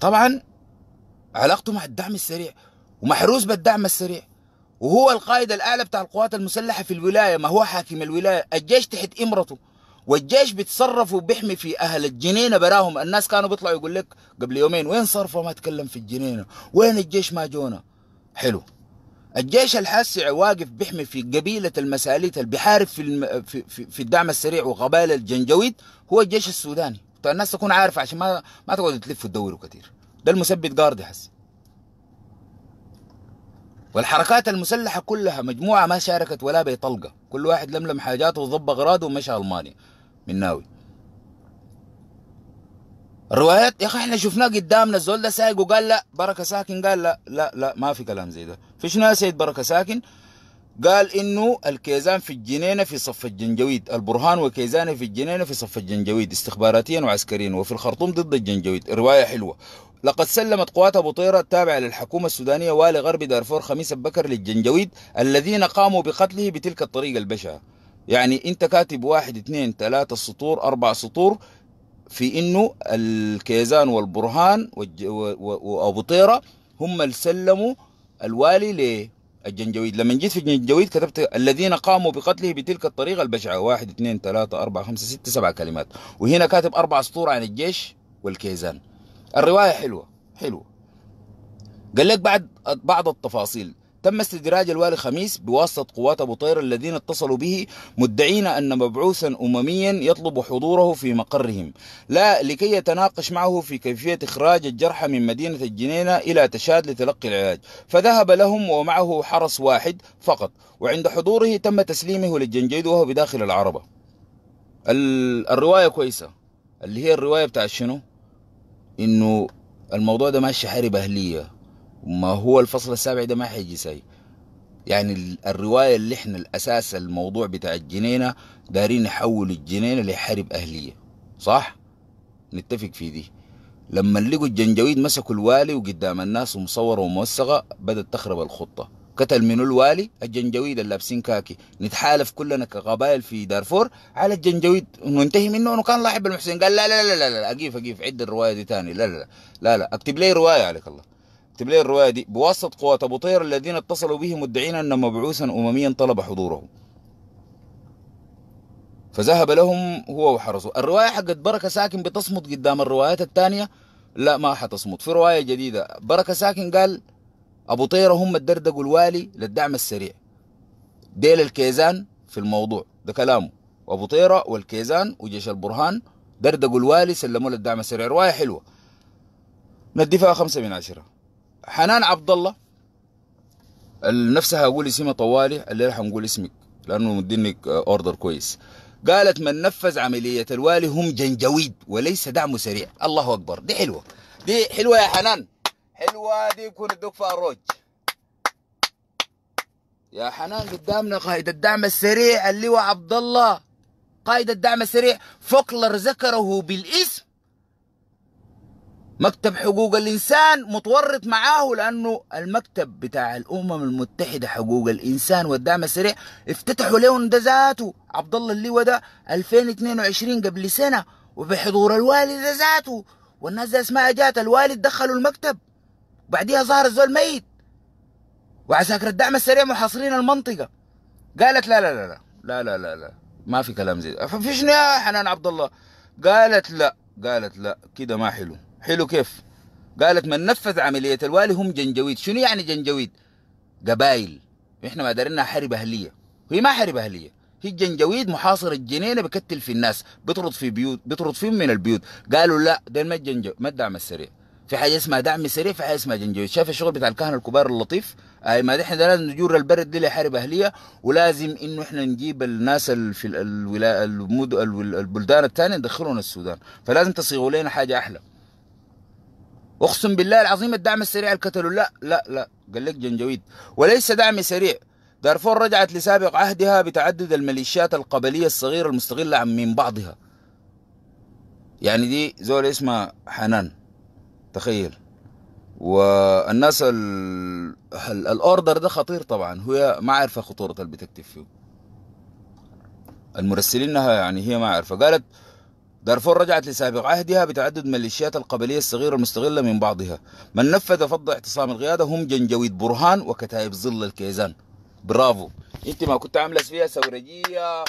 طبعا علاقته مع الدعم السريع ومحروس بالدعم السريع وهو القائد الأعلى بتاع القوات المسلحة في الولاية ما هو حاكم الولاية الجيش تحت إمرته والجيش بيتصرف وبيحمي في أهل الجنينة براهم الناس كانوا بيطلعوا يقول لك قبل يومين وين صرفه ما تكلم في الجنينة وين الجيش ما جونا حلو الجيش الحاسع واقف بيحمي في قبيلة المساليت اللي بيحارب في, الم... في, في, الدعم السريع وقبائل الجنجويد هو الجيش السوداني طيب الناس تكون عارفة عشان ما ما تقعد تلف وتدوروا كثير ده المثبت جاردي حس والحركات المسلحة كلها مجموعة ما شاركت ولا بطلقة كل واحد لملم حاجاته وضب أغراضه ومشى ألمانيا من ناوي روايات يا اخي احنا شفناه قدامنا الزول ده سايق وقال لا بركه ساكن قال لا لا لا ما في كلام زي ده فيش ناس سيد بركه ساكن قال انه الكيزان في الجنينه في صف الجنجويد البرهان وكيزان في الجنينه في صف الجنجويد استخباراتيا وعسكريا وفي الخرطوم ضد الجنجويد روايه حلوه لقد سلمت قوات أبو طيرة التابعة للحكومة السودانية والي غرب دارفور خميس بكر للجنجويد الذين قاموا بقتله بتلك الطريقة البشعة يعني انت كاتب واحد اثنين ثلاثة سطور أربع سطور في انه الكيزان والبرهان وابو طيره هم اللي سلموا الوالي للجنجويد لما جيت في الجنجويد كتبت الذين قاموا بقتله بتلك الطريقه البشعه واحد اثنين ثلاثه اربعه خمسه سته سبعة كلمات وهنا كاتب اربع سطور عن الجيش والكيزان الروايه حلوه حلوه قال لك بعد بعض التفاصيل تم استدراج الوالي خميس بواسطة قوات أبو طير الذين اتصلوا به مدعين أن مبعوثا أمميا يطلب حضوره في مقرهم لا لكي يتناقش معه في كيفية إخراج الجرحى من مدينة الجنينة إلى تشاد لتلقي العلاج فذهب لهم ومعه حرس واحد فقط وعند حضوره تم تسليمه للجنجيد وهو بداخل العربة الرواية كويسة اللي هي الرواية بتاع شنو إنه الموضوع ده ماشي حرب أهلية ما هو الفصل السابع ده ما حيجي ساي يعني الرواية اللي احنا الأساس الموضوع بتاع الجنينة دارين نحول الجنينة لحرب أهلية صح؟ نتفق في دي لما لقوا الجنجويد مسكوا الوالي وقدام الناس ومصورة وموثقة بدأت تخرب الخطة قتل منو الوالي الجنجويد اللي كاكي نتحالف كلنا كقبائل في دارفور على الجنجويد وننتهي منه انه كان لاحب المحسن قال لا لا لا لا لا اقيف اقيف عد الروايه دي تاني لا لا لا لا, لا اكتب لي روايه عليك الله الروايه الروادي بواسطة قوات أبو طير الذين اتصلوا به مدعين أن مبعوثا أمميا طلب حضوره فذهب لهم هو وحرسه الرواية حقت بركة ساكن بتصمت قدام الروايات الثانية لا ما حتصمت في رواية جديدة بركة ساكن قال أبو طيرة هم الدردق الوالي للدعم السريع ديل الكيزان في الموضوع ده كلامه وأبو طيرة والكيزان وجيش البرهان دردقوا الوالي سلموا للدعم السريع رواية حلوة ندفها خمسة من عشرة حنان عبد الله نفسها هقول اسمها طوالي اللي راح نقول اسمك لانه مدينك اوردر آه، كويس قالت من نفذ عمليه الوالي هم جنجويد وليس دعم سريع الله اكبر دي حلوه دي حلوه يا حنان حلوه دي يكون ادوك فيها الروج يا حنان قدامنا قائد الدعم السريع اللواء عبد الله قائد الدعم السريع فوكلر ذكره بالاسم مكتب حقوق الإنسان متورط معاه لأنه المكتب بتاع الأمم المتحدة حقوق الإنسان والدعم السريع افتتحوا لهم ده ذاته عبد الله اللواء ده 2022 قبل سنة وبحضور الوالد ذاته والناس ده اسمها جات الوالد دخلوا المكتب وبعديها ظهر الزول ميت وعساكر الدعم السريع محاصرين المنطقة قالت لا لا لا لا لا لا لا, لا. ما في كلام زي ده ففي شنو يا حنان عبد الله قالت لا قالت لا كده ما حلو حلو كيف قالت من نفذ عملية الوالي هم جنجويد شنو يعني جنجويد قبائل احنا ما دارينها حرب اهلية وهي ما حرب اهلية هي الجنجويد محاصر الجنينه بكتل في الناس بترد في بيوت بترد فيهم من البيوت قالوا لا ده ما الجنجو ما الدعم السريع في حاجه اسمها دعم سريع في حاجه اسمها جنجويد شايف الشغل بتاع الكهنه الكبار اللطيف اي ما احنا لازم نجور البرد دي لحرب اهليه ولازم انه احنا نجيب الناس في الولا... المد... البلدان الثانيه ندخلهم السودان فلازم تصيغوا لنا حاجه احلى اقسم بالله العظيم الدعم السريع الكتلو لا لا لا قال لك جنجويد وليس دعم سريع دارفور رجعت لسابق عهدها بتعدد الميليشيات القبلية الصغيرة المستغلة من بعضها يعني دي زول اسمها حنان تخيل والناس ال... الاوردر ده خطير طبعا هي ما عارفه خطوره اللي بتكتب فيه المرسلين يعني هي ما عارفه قالت دارفور رجعت لسابق عهدها بتعدد ميليشيات القبلية الصغيرة المستغلة من بعضها من نفذ فض اعتصام القيادة هم جنجويد برهان وكتائب ظل الكيزان برافو انت ما كنت عامله فيها ثورجيه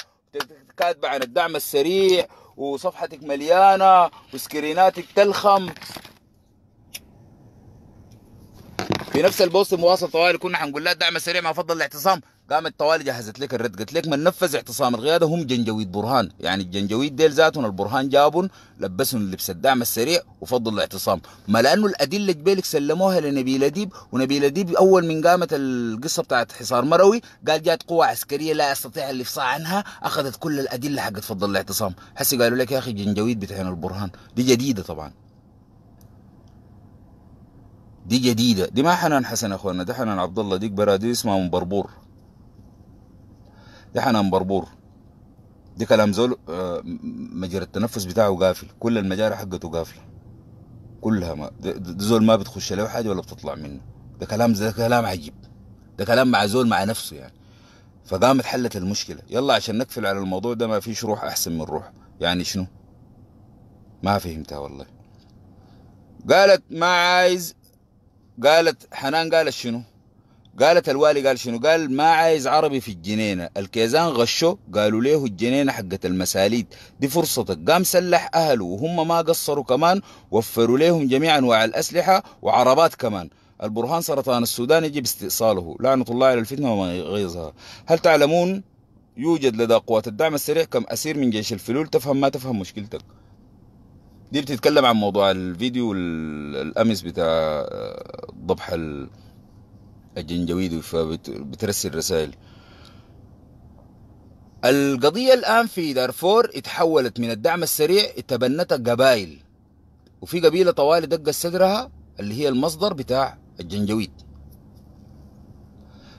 كاتبه عن الدعم السريع وصفحتك مليانه وسكريناتك تلخم في نفس البوست مواصل طوال كنا حنقول لها الدعم السريع ما فضل الاعتصام قامت طوالي جهزت لك الرد قلت لك من نفذ اعتصام القياده هم جنجويد برهان يعني الجنجويد ديل ذاتهم البرهان جابهم لبسهم لبس الدعم السريع وفضل الاعتصام ما لانه الادله جبالك سلموها لنبيل اديب ونبيل اديب اول من قامت القصه بتاعت حصار مروي قال جات قوه عسكريه لا يستطيع الافصاح عنها اخذت كل الادله حقت فضل الاعتصام حسي قالوا لك يا اخي جنجويد بتاعين البرهان دي جديده طبعا دي جديده دي ما حنان حسن اخوانا دي حنان عبد الله دي براديس ما من بربور ده حنان بربور دي كلام زول آه، مجرى التنفس بتاعه قافل كل المجاري حقته قافله كلها ما ده زول ما بتخش له حاجه ولا بتطلع منه ده كلام ده كلام عجيب ده كلام مع زول مع نفسه يعني فقامت حلت المشكله يلا عشان نقفل على الموضوع ده ما فيش روح احسن من روح يعني شنو ما فهمتها والله قالت ما عايز قالت حنان قالت شنو قالت الوالي قال شنو قال ما عايز عربي في الجنينة الكيزان غشوا قالوا له الجنينة حقت المساليد دي فرصتك قام سلح أهله وهم ما قصروا كمان وفروا لهم جميع أنواع الأسلحة وعربات كمان البرهان سرطان السودان يجب استئصاله لعنة الله على الفتنة وما يغيظها هل تعلمون يوجد لدى قوات الدعم السريع كم أسير من جيش الفلول تفهم ما تفهم مشكلتك دي بتتكلم عن موضوع الفيديو الأمس بتاع آه، ضبح ال... الجنجويدي فبترسل رسائل القضية الآن في دارفور اتحولت من الدعم السريع تبنتها قبائل وفي قبيلة طوالي دقت صدرها اللي هي المصدر بتاع الجنجويد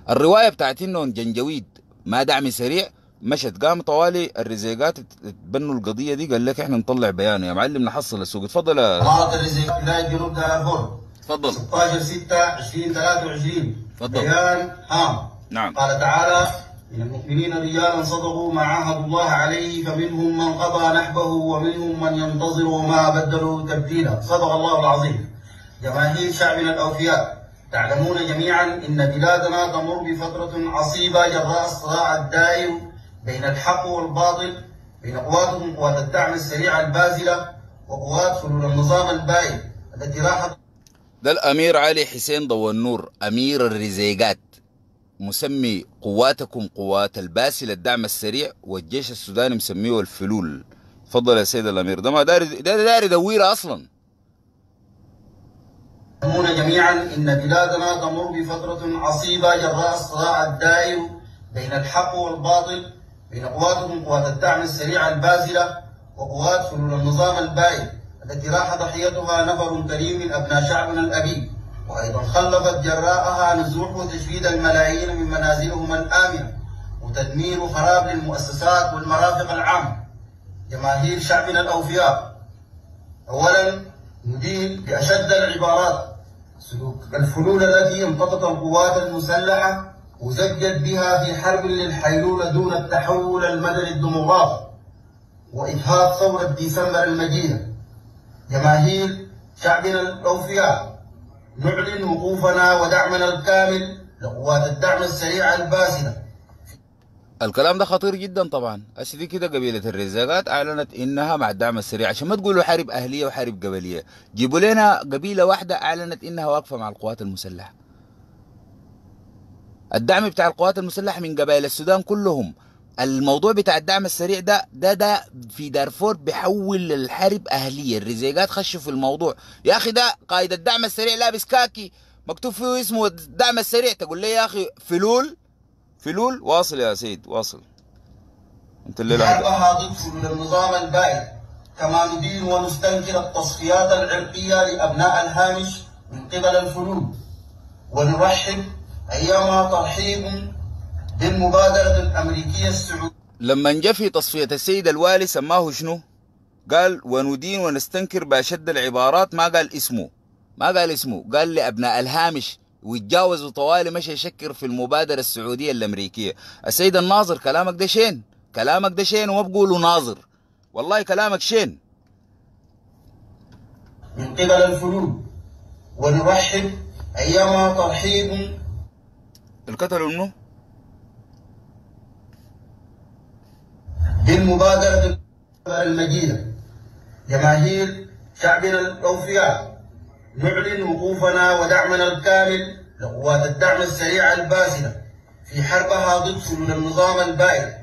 الرواية بتاعت انهم جنجويد ما دعم سريع مشت قام طوالي الرزيقات تبنوا القضية دي قال لك احنا نطلع بيان يا معلم نحصل السوق اتفضل يا الرزيقات لا دارفور تفضل 16 6 20 23 تفضل بيان هام نعم قال تعالى من المؤمنين رجالا صدقوا ما عاهدوا الله عليه فمنهم من قضى نحبه ومنهم من ينتظر وما بدلوا تبديلا صدق الله العظيم جماهير شعبنا الاوفياء تعلمون جميعا ان بلادنا تمر بفتره عصيبه جراء الصراع الدائم بين الحق والباطل بين قواتهم قوات الدعم السريع البازله وقوات حلول النظام البائد التي راحت ده الأمير علي حسين ضو النور أمير الرزيقات مسمي قواتكم قوات الباسل الدعم السريع والجيش السوداني مسميه الفلول فضل يا سيد الأمير ده ما داري ده داري دويرة أصلا يعلمون جميعا إن بلادنا تمر بفترة عصيبة جراء الصراع الدائم بين الحق والباطل بين قواتكم قوات الدعم السريع البازلة وقوات فلول النظام البائد التي راح ضحيتها نفر كريم من أبناء شعبنا الأبي وأيضا خلفت جراءها نزوح وتشييد الملايين من منازلهم الآمنة وتدمير وخراب للمؤسسات والمرافق العامة جماهير شعبنا الأوفياء أولا ندين بأشد العبارات سلوك الفلول التي امتطت القوات المسلحة وزجت بها في حرب للحيلولة دون التحول المدني الديمقراطي وإجهاض ثورة ديسمبر المدينه جماهير شعبنا الأوفياء نعلن وقوفنا ودعمنا الكامل لقوات الدعم السريعة الباسلة الكلام ده خطير جدا طبعا اسيدي كده قبيلة الرزاقات أعلنت إنها مع الدعم السريع عشان ما تقولوا حارب أهلية وحارب قبلية جيبوا لنا قبيلة واحدة أعلنت إنها واقفة مع القوات المسلحة الدعم بتاع القوات المسلحة من قبائل السودان كلهم الموضوع بتاع الدعم السريع ده ده ده في دارفور بيحول الحرب اهليه الرزيقات خشوا في الموضوع يا اخي ده قائد الدعم السريع لابس كاكي مكتوب فيه اسمه الدعم السريع تقول لي يا اخي فلول فلول واصل يا سيد واصل انت اللي لعبها ضدف من النظام البائد كما ندين ونستنكر التصفيات العرقيه لابناء الهامش من قبل الفلول ونرحب ايما ترحيب للمبادرة الأمريكية السعودية لما جاء في تصفية السيد الوالي سماه شنو؟ قال وندين ونستنكر بأشد العبارات ما قال اسمه ما قال اسمه قال لأبناء الهامش ويتجاوزوا طوالي مشى يشكر في المبادرة السعودية الأمريكية السيد الناظر كلامك ده شين كلامك ده شين وما بقوله ناظر والله كلامك شين من قبل الفلول ونرحب أيما ترحيب القتل منه بالمبادرة المجيدة جماهير شعبنا الأوفياء نعلن وقوفنا ودعمنا الكامل لقوات الدعم السريع الباسلة في حربها ضد سلول النظام البائد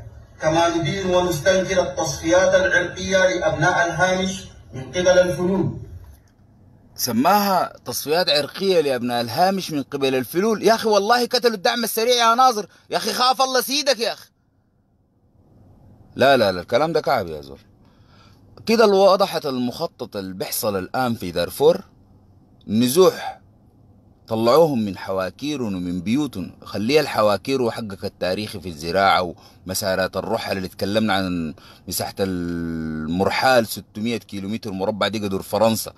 كما ندين ونستنكر التصفيات العرقية لأبناء الهامش من قبل الفنون سماها تصفيات عرقية لأبناء الهامش من قبل الفلول يا أخي والله كتلوا الدعم السريع يا ناظر يا أخي خاف الله سيدك يا أخي لا لا لا الكلام ده كعب يا زول كده وضحت المخطط اللي بيحصل الآن في دارفور نزوح طلعوهم من حواكيرهم ومن بيوتهم خليها الحواكير وحقك التاريخي في الزراعة ومسارات الرحل اللي تكلمنا عن مساحة المرحال 600 كيلومتر مربع دي قدر فرنسا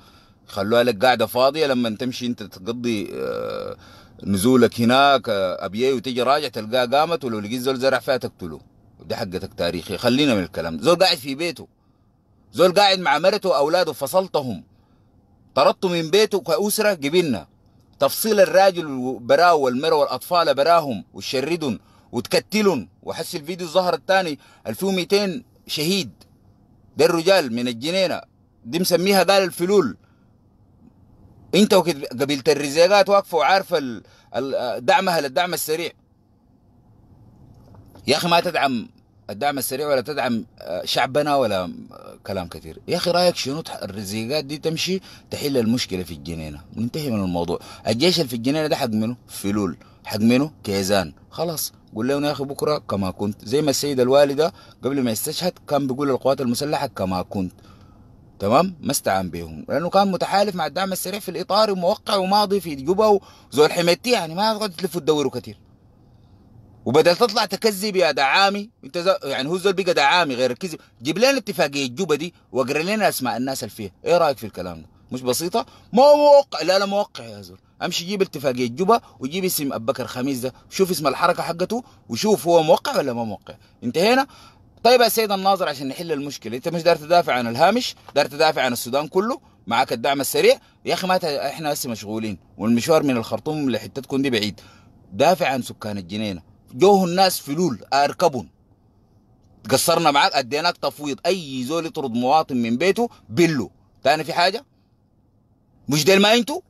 خلوها لك قاعدة فاضية لما تمشي انت تقضي آه، نزولك هناك آه، أبيي وتجي راجع تلقاه قامت ولو لقيت زول زرع فيها تقتلوه ودي حقتك تاريخي خلينا من الكلام ده زول قاعد في بيته زول قاعد مع مرته واولاده فصلتهم طردته من بيته كأسرة جبنا تفصيل الراجل براه والمرأة والأطفال براهم وتشردهم وتكتلن وحس الفيديو الظهر الثاني 2200 شهيد ده الرجال من الجنينة دي مسميها قال الفلول انت وكت قبيلة الرزاقات واقفة وعارفة دعمها للدعم السريع يا اخي ما تدعم الدعم السريع ولا تدعم آه، شعبنا ولا آه، كلام كثير يا اخي رايك شنو الرزيقات دي تمشي تحل المشكله في الجنينه وننتهي من الموضوع الجيش اللي في الجنينه ده حق منه فلول حق منه كيزان خلاص قول لهم يا اخي بكره كما كنت زي ما السيد الوالده قبل ما يستشهد كان بيقول للقوات المسلحه كما كنت تمام ما استعان بهم لانه كان متحالف مع الدعم السريع في الاطار وموقع وماضي في جوبا وزول حميتي يعني ما تقعد تلف وتدوروا كثير وبدل تطلع تكذب يا دعامي انت يعني هو الزول بقى دعامي غير الكذب جيب لنا اتفاقيه جوبا دي واقرا لنا اسماء الناس اللي فيها ايه رايك في الكلام ده مش بسيطه موقع لا لا موقع يا زول امشي جيب اتفاقيه جوبا وجيب اسم ابو بكر خميس ده شوف اسم الحركه حقته وشوف هو موقع ولا ما موقع انتهينا طيب يا سيد الناظر عشان نحل المشكله انت مش داير تدافع عن الهامش داير تدافع عن السودان كله معاك الدعم السريع يا اخي ما ت... احنا هسه مشغولين والمشوار من الخرطوم لحتتكم دي بعيد دافع عن سكان الجنينه جوه الناس فلول اركبهم قصرنا معاك اديناك تفويض اي زول يطرد مواطن من بيته بلو تاني في حاجه مش ديل ما انتوا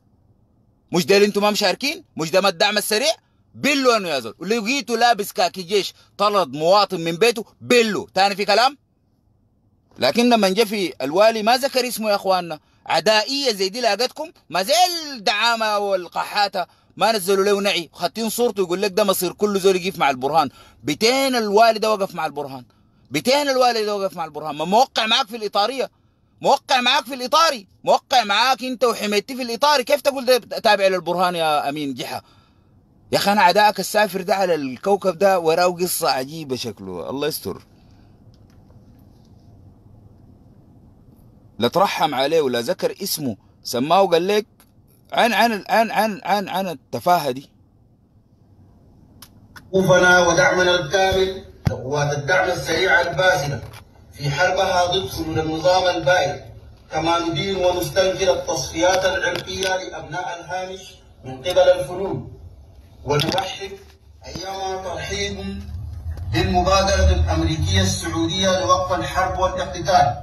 مش ديل انتوا ما مشاركين مش ده ما الدعم السريع بلو انه يا زول لقيته لابس كاكي جيش طرد مواطن من بيته بلو تاني في كلام لكن لما جه في الوالي ما ذكر اسمه يا اخواننا عدائيه زي دي لاقتكم ما زال الدعامه والقحاته ما نزلوا له نعي خاتين صورته يقول لك ده مصير كله زول يقف مع البرهان بتين الوالده وقف مع البرهان بتين الوالده وقف مع البرهان ما موقع معاك في الاطاريه موقع معاك في الاطاري موقع معاك انت وحميتي في الاطاري كيف تقول ده تابع للبرهان يا امين جحا يا اخي انا عداك السافر ده على الكوكب ده وراه قصه عجيبه شكله الله يستر لا ترحم عليه ولا ذكر اسمه سماه وقال لك عن عن عن عن عن, عن التفاهه دي وقوفنا ودعمنا الكامل لقوات الدعم السريعه الباسله في حربها ضد سنون النظام البائد كما ندين ونستنكر التصفيات العرقيه لابناء الهامش من قبل الفنون ونرحب ايام ترحيب بالمبادره الامريكيه السعوديه لوقف الحرب والاقتتال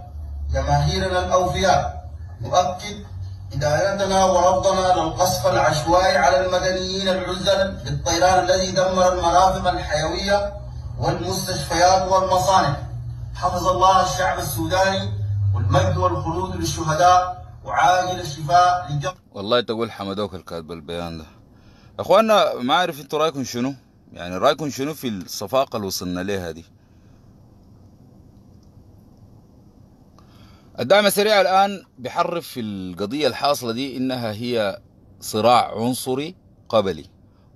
جماهيرنا الاوفياء نؤكد إدارتنا ورفضنا للقصف العشوائي على المدنيين العزل بالطيران الذي دمر المرافق الحيوية والمستشفيات والمصانع حفظ الله الشعب السوداني والمجد والخلود للشهداء وعاجل الشفاء والله تقول حمدوك الكاتب البيان ده اخوانا ما اعرف انتوا رايكم شنو يعني رايكم شنو في الصفاقه اللي وصلنا ليها دي الدعم السريع الآن بحرف في القضية الحاصلة دي إنها هي صراع عنصري قبلي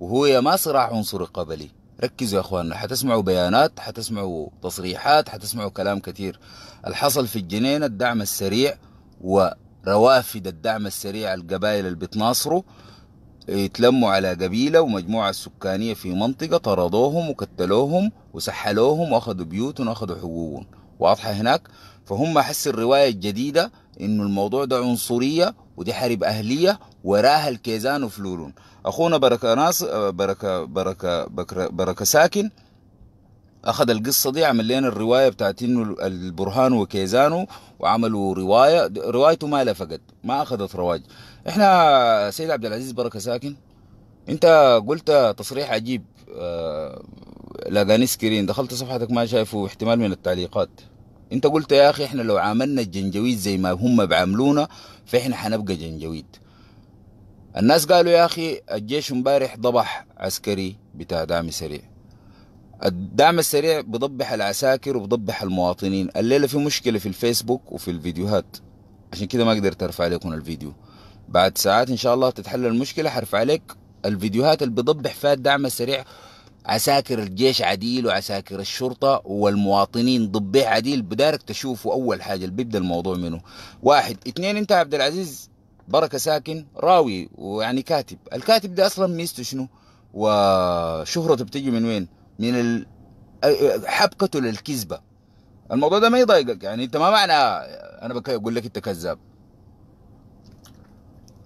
وهو ما صراع عنصري قبلي ركزوا يا اخواننا حتسمعوا بيانات حتسمعوا تصريحات حتسمعوا كلام كثير الحصل في الجنين الدعم السريع وروافد الدعم السريع القبائل اللي بتناصروا يتلموا على قبيلة ومجموعة سكانية في منطقة طردوهم وقتلوهم وسحلوهم واخذوا بيوتهم واخذوا حقوقهم واضحة هناك فهم حس الرواية الجديدة انه الموضوع ده عنصرية ودي حرب أهلية وراها الكيزان وفلولون أخونا بركة ناس بركة بركة بركة, بركة ساكن أخذ القصة دي عمل لنا الرواية بتاعت إنه البرهان وكيزانو وعملوا رواية روايته ما لفقت ما أخذت رواج إحنا سيد عبد العزيز بركة ساكن أنت قلت تصريح عجيب آه، لاقاني سكرين دخلت صفحتك ما شايفه احتمال من التعليقات انت قلت يا اخي احنا لو عاملنا الجنجويد زي ما هم بعاملونا فاحنا حنبقى جنجويد الناس قالوا يا اخي الجيش امبارح ضبح عسكري بتاع دعم سريع الدعم السريع بضبح العساكر وبضبح المواطنين الليله في مشكله في الفيسبوك وفي الفيديوهات عشان كده ما قدرت ارفع عليكم الفيديو بعد ساعات ان شاء الله تتحل المشكله حرفع عليك الفيديوهات اللي بضبح فيها الدعم السريع عساكر الجيش عديل وعساكر الشرطة والمواطنين ضبيه عديل بدارك تشوفوا أول حاجة اللي بيبدأ الموضوع منه واحد اثنين أنت عبد العزيز بركة ساكن راوي ويعني كاتب الكاتب ده أصلا ميزته شنو وشهرته بتجي من وين من ال... حبكته للكذبة الموضوع ده ما يضايقك يعني أنت ما معنى أنا بقول لك أنت كذاب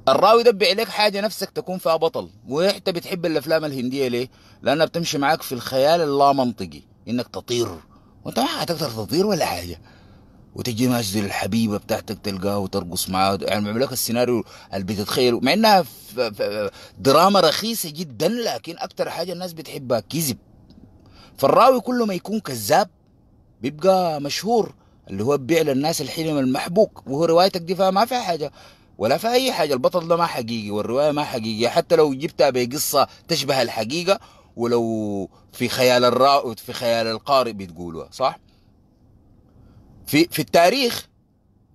الراوي يدبي عليك حاجة نفسك تكون فيها بطل وحتى بتحب الافلام الهندية ليه لانها بتمشي معاك في الخيال اللا منطقي انك تطير وانت ما حتقدر تطير ولا حاجة وتجي مسجد الحبيبة بتاعتك تلقاها وترقص معاه يعني بيعمل لك السيناريو اللي بتتخيله مع انها دراما رخيصة جدا لكن اكتر حاجة الناس بتحبها كذب فالراوي كل ما يكون كذاب بيبقى مشهور اللي هو بيع للناس الحلم المحبوك وهو روايتك دي فيها ما فيها حاجة ولا في اي حاجه البطل ده ما حقيقي والروايه ما حقيقيه حتى لو جبتها بقصه تشبه الحقيقه ولو في خيال الرا في خيال القارئ بتقولوها صح في في التاريخ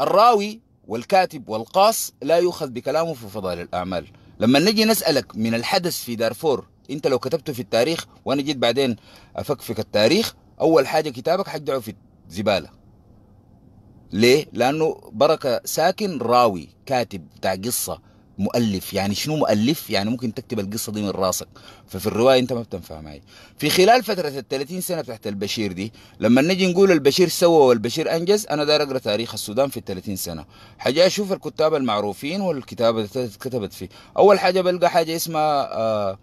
الراوي والكاتب والقاص لا يؤخذ بكلامه في فضائل الاعمال لما نجي نسالك من الحدث في دارفور انت لو كتبته في التاريخ وانا جيت بعدين افكفك التاريخ اول حاجه كتابك حجعه في زبالة ليه؟ لأنه بركة ساكن راوي كاتب بتاع قصة مؤلف يعني شنو مؤلف يعني ممكن تكتب القصة دي من راسك ففي الرواية انت ما بتنفع معي في خلال فترة ال 30 سنة تحت البشير دي لما نجي نقول البشير سوى والبشير انجز انا داير اقرا تاريخ السودان في ال 30 سنة حاجة اشوف الكتاب المعروفين والكتابة اللي كتبت فيه اول حاجة بلقى حاجة اسمها آه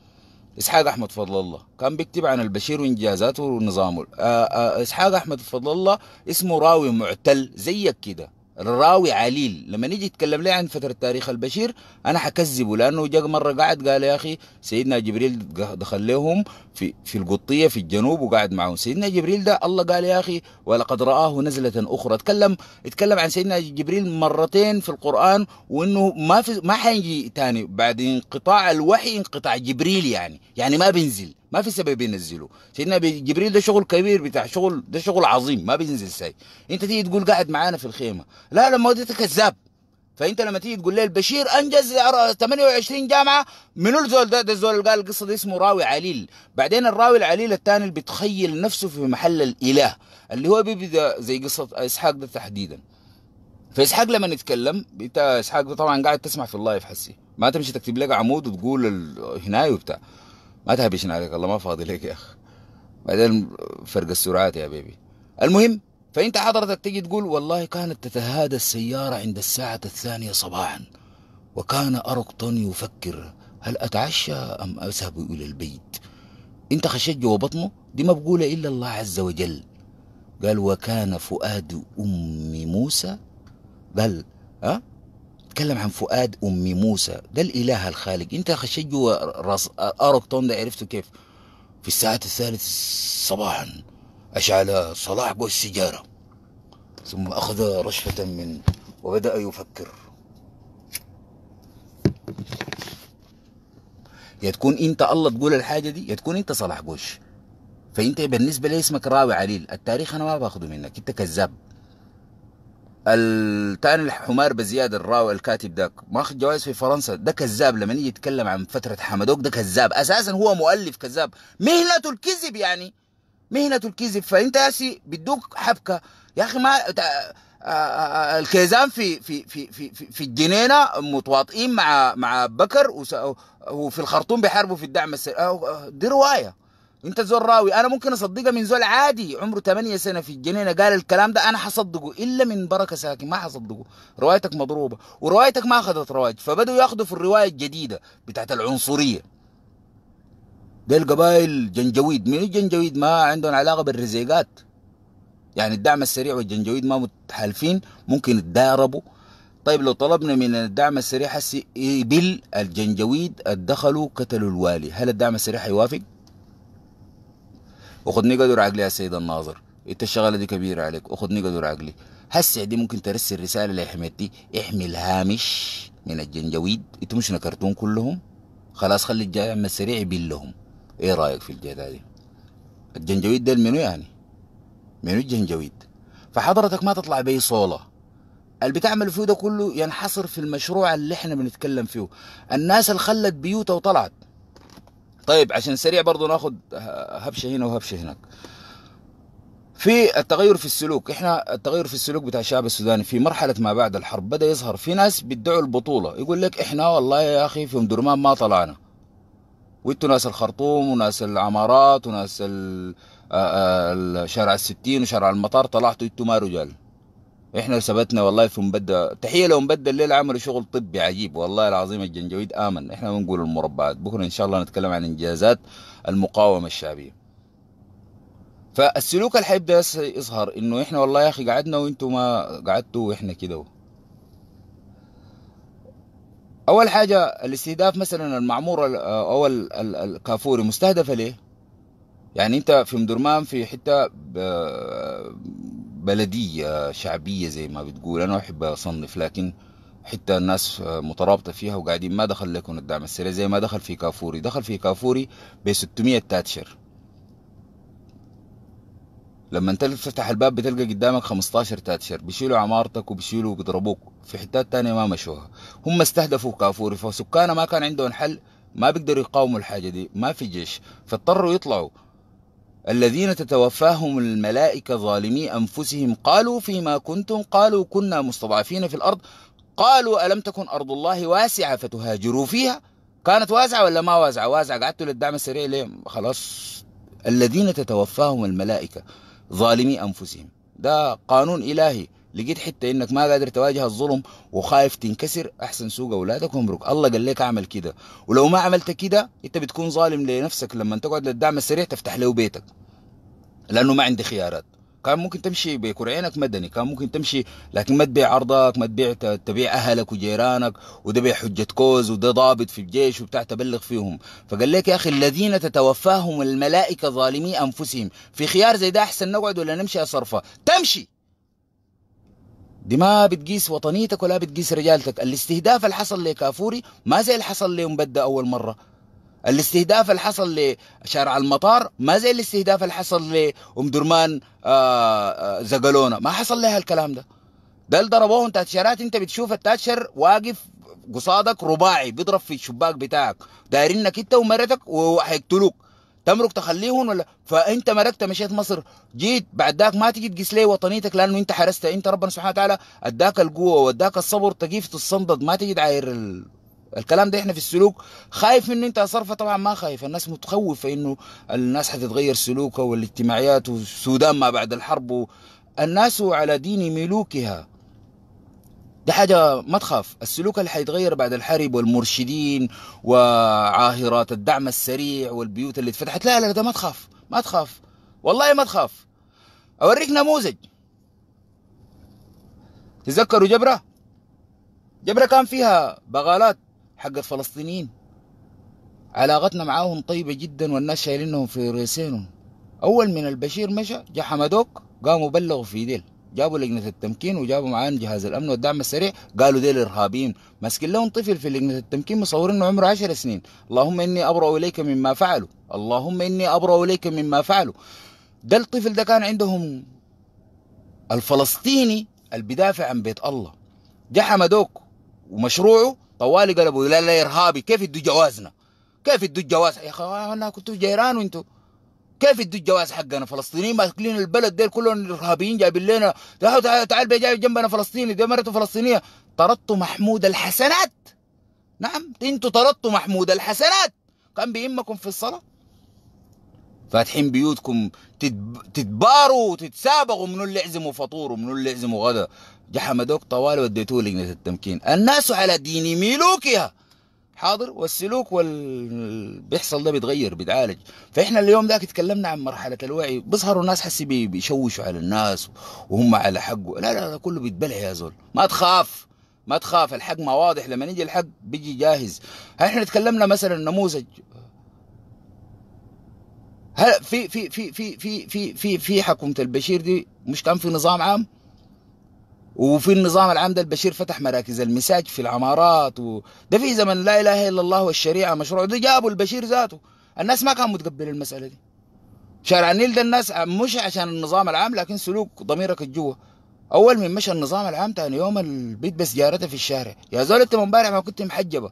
اسحاق احمد فضل الله كان بيكتب عن البشير وانجازاته ونظامه آه، آه، اسحاق احمد فضل الله اسمه راوي معتل زيك كده الراوي عليل لما نيجي نتكلم ليه عن فترة تاريخ البشير أنا حكذبه لأنه جاء مرة قعد قال يا أخي سيدنا جبريل دخل لهم في في القطية في الجنوب وقعد معهم سيدنا جبريل ده الله قال يا أخي ولقد رآه نزلة أخرى اتكلم اتكلم عن سيدنا جبريل مرتين في القرآن وإنه ما في ما حيجي تاني بعد انقطاع الوحي انقطاع جبريل يعني يعني ما بينزل ما في سبب ينزله سيدنا جبريل ده شغل كبير بتاع شغل ده شغل عظيم ما بينزل ساي انت تيجي تقول قاعد معانا في الخيمه لا لما وديتك كذاب فانت لما تيجي تقول لي البشير انجز 28 جامعه منو الزول ده ده الزول اللي قال القصه دي اسمه راوي عليل بعدين الراوي العليل الثاني اللي بيتخيل نفسه في محل الاله اللي هو بيبدا زي قصه اسحاق ده تحديدا فاسحاق لما نتكلم انت اسحاق ده طبعا قاعد تسمع في اللايف حسي ما تمشي تكتب لك عمود وتقول هناي وبتاع ما تهبشنا عليك الله ما فاضي لك يا اخي بعدين فرق السرعات يا بيبي المهم فانت حضرتك تجي تقول والله كانت تتهادى السيارة عند الساعة الثانية صباحا وكان أرقطن يفكر هل أتعشى أم أذهب إلى البيت انت خشيت جوا بطنه دي ما بقول إلا الله عز وجل قال وكان فؤاد أم موسى قال ها أه؟ تكلم عن فؤاد أم موسى ده الإله الخالق أنت خشيت جوا راس أركتون ده عرفته كيف في الساعة الثالثة صباحا أشعل صلاح بو السجارة ثم أخذ رشفة من وبدأ يفكر يا تكون انت الله تقول الحاجة دي يا تكون انت صلاح بوش فانت بالنسبة لي اسمك راوي عليل التاريخ انا ما باخده منك انت كذاب التاني الحمار بزياد الراوي الكاتب ده ماخذ جوائز في فرنسا ده كذاب لما يجي يتكلم عن فتره حمدوك ده كذاب اساسا هو مؤلف كذاب مهنته الكذب يعني مهنته الكذب فانت يا سي بيدوك حبكه يا اخي ما الكيزان في في في في في الجنينه متواطئين مع مع بكر وفي الخرطوم بيحاربوا في الدعم السري آه، آه، دي روايه انت زول راوي انا ممكن اصدقها من زول عادي عمره 8 سنه في الجنينه قال الكلام ده انا حصدقه الا من بركه ساكن ما حصدقه روايتك مضروبه وروايتك ما اخذت رواج فبدوا ياخذوا في الروايه الجديده بتاعت العنصريه ده القبائل جنجويد من الجنجويد ما عندهم علاقه بالرزيقات يعني الدعم السريع والجنجويد ما متحالفين ممكن يتضاربوا طيب لو طلبنا من الدعم السريع حسي بالجنجويد الدخلوا قتلوا الوالي هل الدعم السريع حيوافق؟ وخدني قدر عقلي يا سيد الناظر انت الشغاله دي كبيره عليك وخدني قدر عقلي هسه دي ممكن ترسل رساله لحميد دي احمي الهامش من الجنجويد انت مش نكرتون كلهم خلاص خلي الجاي عم السريع يبين لهم ايه رايك في الجدال دي الجنجويد ده منو يعني منو الجنجويد فحضرتك ما تطلع بي صوله اللي بتعمل فيه ده كله ينحصر في المشروع اللي احنا بنتكلم فيه الناس اللي خلت بيوتها وطلعت طيب عشان سريع برضو ناخد هبشه هنا وهبشه هناك في التغير في السلوك احنا التغير في السلوك بتاع الشعب السوداني في مرحله ما بعد الحرب بدا يظهر في ناس بيدعوا البطوله يقول لك احنا والله يا اخي في ام درمان ما طلعنا وانتوا ناس الخرطوم وناس العمارات وناس آه، آه، شارع الستين وشارع المطار طلعتوا انتوا ما رجال احنا ثبتنا والله في مبدا تحيه مبدا الليل عملوا شغل طبي عجيب والله العظيم الجنجويد امن احنا ما بنقول المربعات بكره ان شاء الله نتكلم عن انجازات المقاومه الشعبيه فالسلوك اللي حيبدا يظهر انه احنا والله يا اخي قعدنا وانتوا ما قعدتوا واحنا كده اول حاجه الاستهداف مثلا المعمور او الكافوري مستهدفه ليه يعني انت في مدرمان في حته بلدية شعبية زي ما بتقول أنا أحب أصنف لكن حتى الناس مترابطة فيها وقاعدين ما دخل لكم الدعم السريع زي ما دخل في كافوري دخل في كافوري ب 600 تاتشر لما انت تفتح الباب بتلقى قدامك 15 تاتشر بيشيلوا عمارتك وبيشيلوا وبيضربوك في حتات تانية ما مشوها هم استهدفوا كافوري فسكانه ما كان عندهم حل ما بيقدروا يقاوموا الحاجة دي ما في جيش فاضطروا يطلعوا الذين تتوفاهم الملائكة ظالمي أنفسهم قالوا فيما كنتم قالوا كنا مستضعفين في الأرض قالوا ألم تكن أرض الله واسعة فتهاجروا فيها كانت واسعة ولا ما واسعة واسعة قعدتوا للدعم السريع ليه خلاص الذين تتوفاهم الملائكة ظالمي أنفسهم ده قانون إلهي لقيت حته انك ما قادر تواجه الظلم وخايف تنكسر احسن سوق اولادك وامرك الله قال لك اعمل كده ولو ما عملت كده انت بتكون ظالم لنفسك لما تقعد للدعم السريع تفتح له بيتك لانه ما عندي خيارات كان ممكن تمشي عينك مدني كان ممكن تمشي لكن ما تبيع عرضك ما تبيع تبيع اهلك وجيرانك وده بيع حجه كوز وده ضابط في الجيش وبتاع تبلغ فيهم فقال لك يا اخي الذين تتوفاهم الملائكه ظالمي انفسهم في خيار زي ده احسن نقعد ولا نمشي يا صرفه تمشي دي ما بتقيس وطنيتك ولا بتقيس رجالتك الاستهداف اللي حصل لكافوري ما زي اللي حصل لمبدأ أول مرة الاستهداف اللي حصل لشارع المطار ما زي الاستهداف اللي حصل لأم درمان آه، آه، زقلونه ما حصل لها الكلام ده ده اللي انت تاتشرات انت بتشوف التاتشر واقف قصادك رباعي بيضرب في الشباك بتاعك دايرينك انت ومرتك وهيقتلوك تمرق تخليهم ولا فانت مركت مشيت مصر جيت بعد ذاك ما تجي تقيس لي وطنيتك لانه انت حرست انت ربنا سبحانه وتعالى اداك القوه واداك الصبر تقيف تتصندد ما تجي تعاير ال... الكلام ده احنا في السلوك خايف انه انت صرفه طبعا ما خايف الناس متخوفه انه الناس حتتغير سلوكها والاجتماعيات والسودان ما بعد الحرب الناس على دين ملوكها ده حاجة ما تخاف السلوك اللي حيتغير بعد الحرب والمرشدين وعاهرات الدعم السريع والبيوت اللي اتفتحت لا لا ده ما تخاف ما تخاف والله ما تخاف أوريك نموذج تذكروا جبرة جبرة كان فيها بغالات حقت فلسطينيين علاقتنا معاهم طيبة جدا والناس شايلينهم في رئيسينهم أول من البشير مشى جا حمدوك قاموا بلغوا في ديل جابوا لجنه التمكين وجابوا معاهم جهاز الامن والدعم السريع قالوا ديل ارهابيين ماسكين لهم طفل في لجنه التمكين مصورينه عمره 10 سنين اللهم اني ابرا اليك مما فعلوا اللهم اني ابرا اليك مما فعلوا ده الطفل ده كان عندهم الفلسطيني اللي بدافع عن بيت الله جه حمدوك ومشروعه طوالي قلبوا لا لا ارهابي كيف يدوا جوازنا كيف يدوا الجواز يا اخي انا كنت جيران وانتوا كيف يدوا الجواز حقنا فلسطينيين ماسكين البلد ديل كلهم ارهابيين جايبين لنا تعال تعال جاي جنبنا فلسطيني دي مرته فلسطينيه طردتوا محمود الحسنات نعم انتوا طردتوا محمود الحسنات كان بيهمكم في الصلاه فاتحين بيوتكم تتباروا وتتسابقوا منو اللي يعزموا فطور ومنو اللي يعزموا غدا جحمدوك طوال وديتوه لجنه التمكين الناس على دين ميلوكها حاضر والسلوك وال بيحصل ده بيتغير بيتعالج فاحنا اليوم ذاك تكلمنا عن مرحله الوعي بيظهروا الناس حسي بيشوشوا على الناس وهم على حقه لا لا, ده كله بيتبلع يا زول ما تخاف ما تخاف الحق ما واضح لما يجي الحق بيجي جاهز احنا تكلمنا مثلا نموذج هل في في في في في في في, في حكومه البشير دي مش كان في نظام عام وفي النظام العام ده البشير فتح مراكز المساج في العمارات و... ده في زمن لا اله الا الله والشريعه مشروع ده جابوا البشير ذاته الناس ما كانوا متقبلين المساله دي شارع النيل ده الناس مش عشان النظام العام لكن سلوك ضميرك الجوه اول من مشى النظام العام تاني يوم البيت بس جارته في الشارع يا زول انت امبارح ما كنت محجبه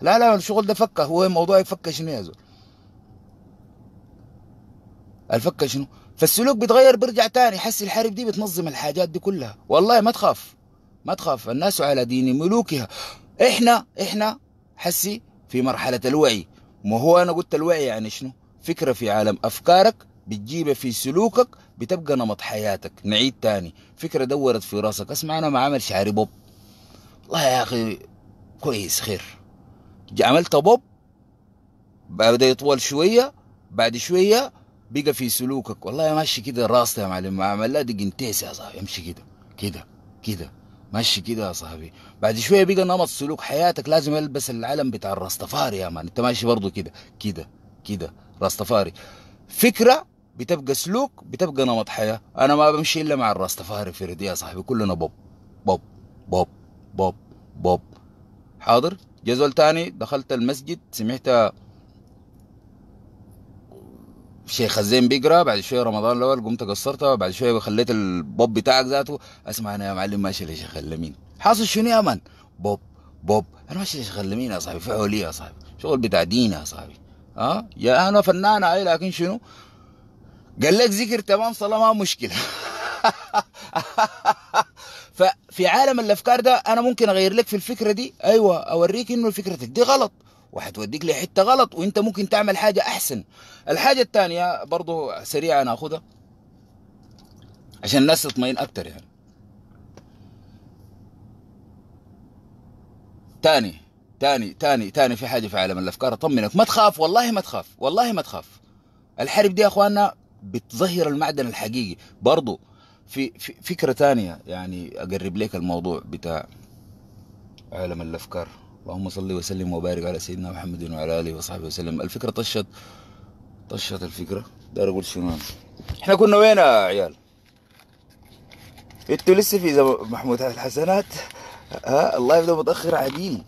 لا لا الشغل ده فكه هو موضوع يفكه شنو يا زول الفكه شنو فالسلوك بيتغير بيرجع تاني حس الحارب دي بتنظم الحاجات دي كلها والله ما تخاف ما تخاف الناس على دين ملوكها احنا احنا حسي في مرحلة الوعي ما هو انا قلت الوعي يعني شنو فكرة في عالم افكارك بتجيبها في سلوكك بتبقى نمط حياتك نعيد تاني فكرة دورت في راسك اسمع انا ما عمل شعري بوب والله يا اخي كويس خير عملت بوب بدا يطول شوية بعد شوية بقى في سلوكك والله ماشي كده راسي يا معلم ما لا دي جنتيس يا صاحبي امشي كده كده كده ماشي كده يا صاحبي بعد شويه بقى نمط سلوك حياتك لازم البس العلم بتاع الراستفاري يا مان انت ماشي برضه كده كده كده راستفاري فكره بتبقى سلوك بتبقى نمط حياه انا ما بمشي الا مع الراستفاري فردي يا صاحبي كلنا بوب بوب بوب بوب بوب حاضر جزول تاني دخلت المسجد سمعت شيخ خزين بيقرا بعد شويه رمضان الاول قمت قصرتها بعد شويه خليت البوب بتاعك ذاته اسمع انا يا معلم ماشي لشيخ اللمين حاصل شنو يا مان بوب بوب انا ماشي لشيخ اللمين يا صاحبي فعوليه يا صاحبي شغل بتاع دين يا صاحبي ها يا انا فنانه اي لكن شنو قال لك ذكر تمام صلاه ما مشكله <laughs> ففي عالم الافكار ده انا ممكن اغير لك في الفكره دي ايوه اوريك انه فكرتك دي غلط وحتوديك لحته غلط وانت ممكن تعمل حاجه احسن الحاجه الثانيه برضه سريعه انا عشان الناس تطمئن اكتر يعني تاني تاني تاني تاني في حاجه في عالم الافكار اطمنك ما تخاف والله ما تخاف والله ما تخاف الحرب دي يا اخواننا بتظهر المعدن الحقيقي برضه في, في فكره تانية يعني اقرب لك الموضوع بتاع عالم الافكار اللهم صل وسلم وبارك على سيدنا محمد وعلى اله وصحبه وسلم الفكره طشت طشت الفكره دار اقول شنو احنا كنا وين يا عيال انتوا لسه في محمود محمود الحسنات ها اللايف ده متاخر عجيب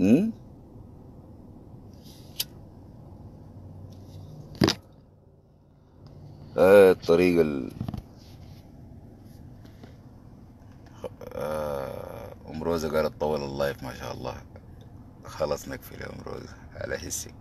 امم آه، الطريق ال... آه، ام روزه قالت طول اللايف ما شاء الله خلاص نكفي يا ام روزه على حسي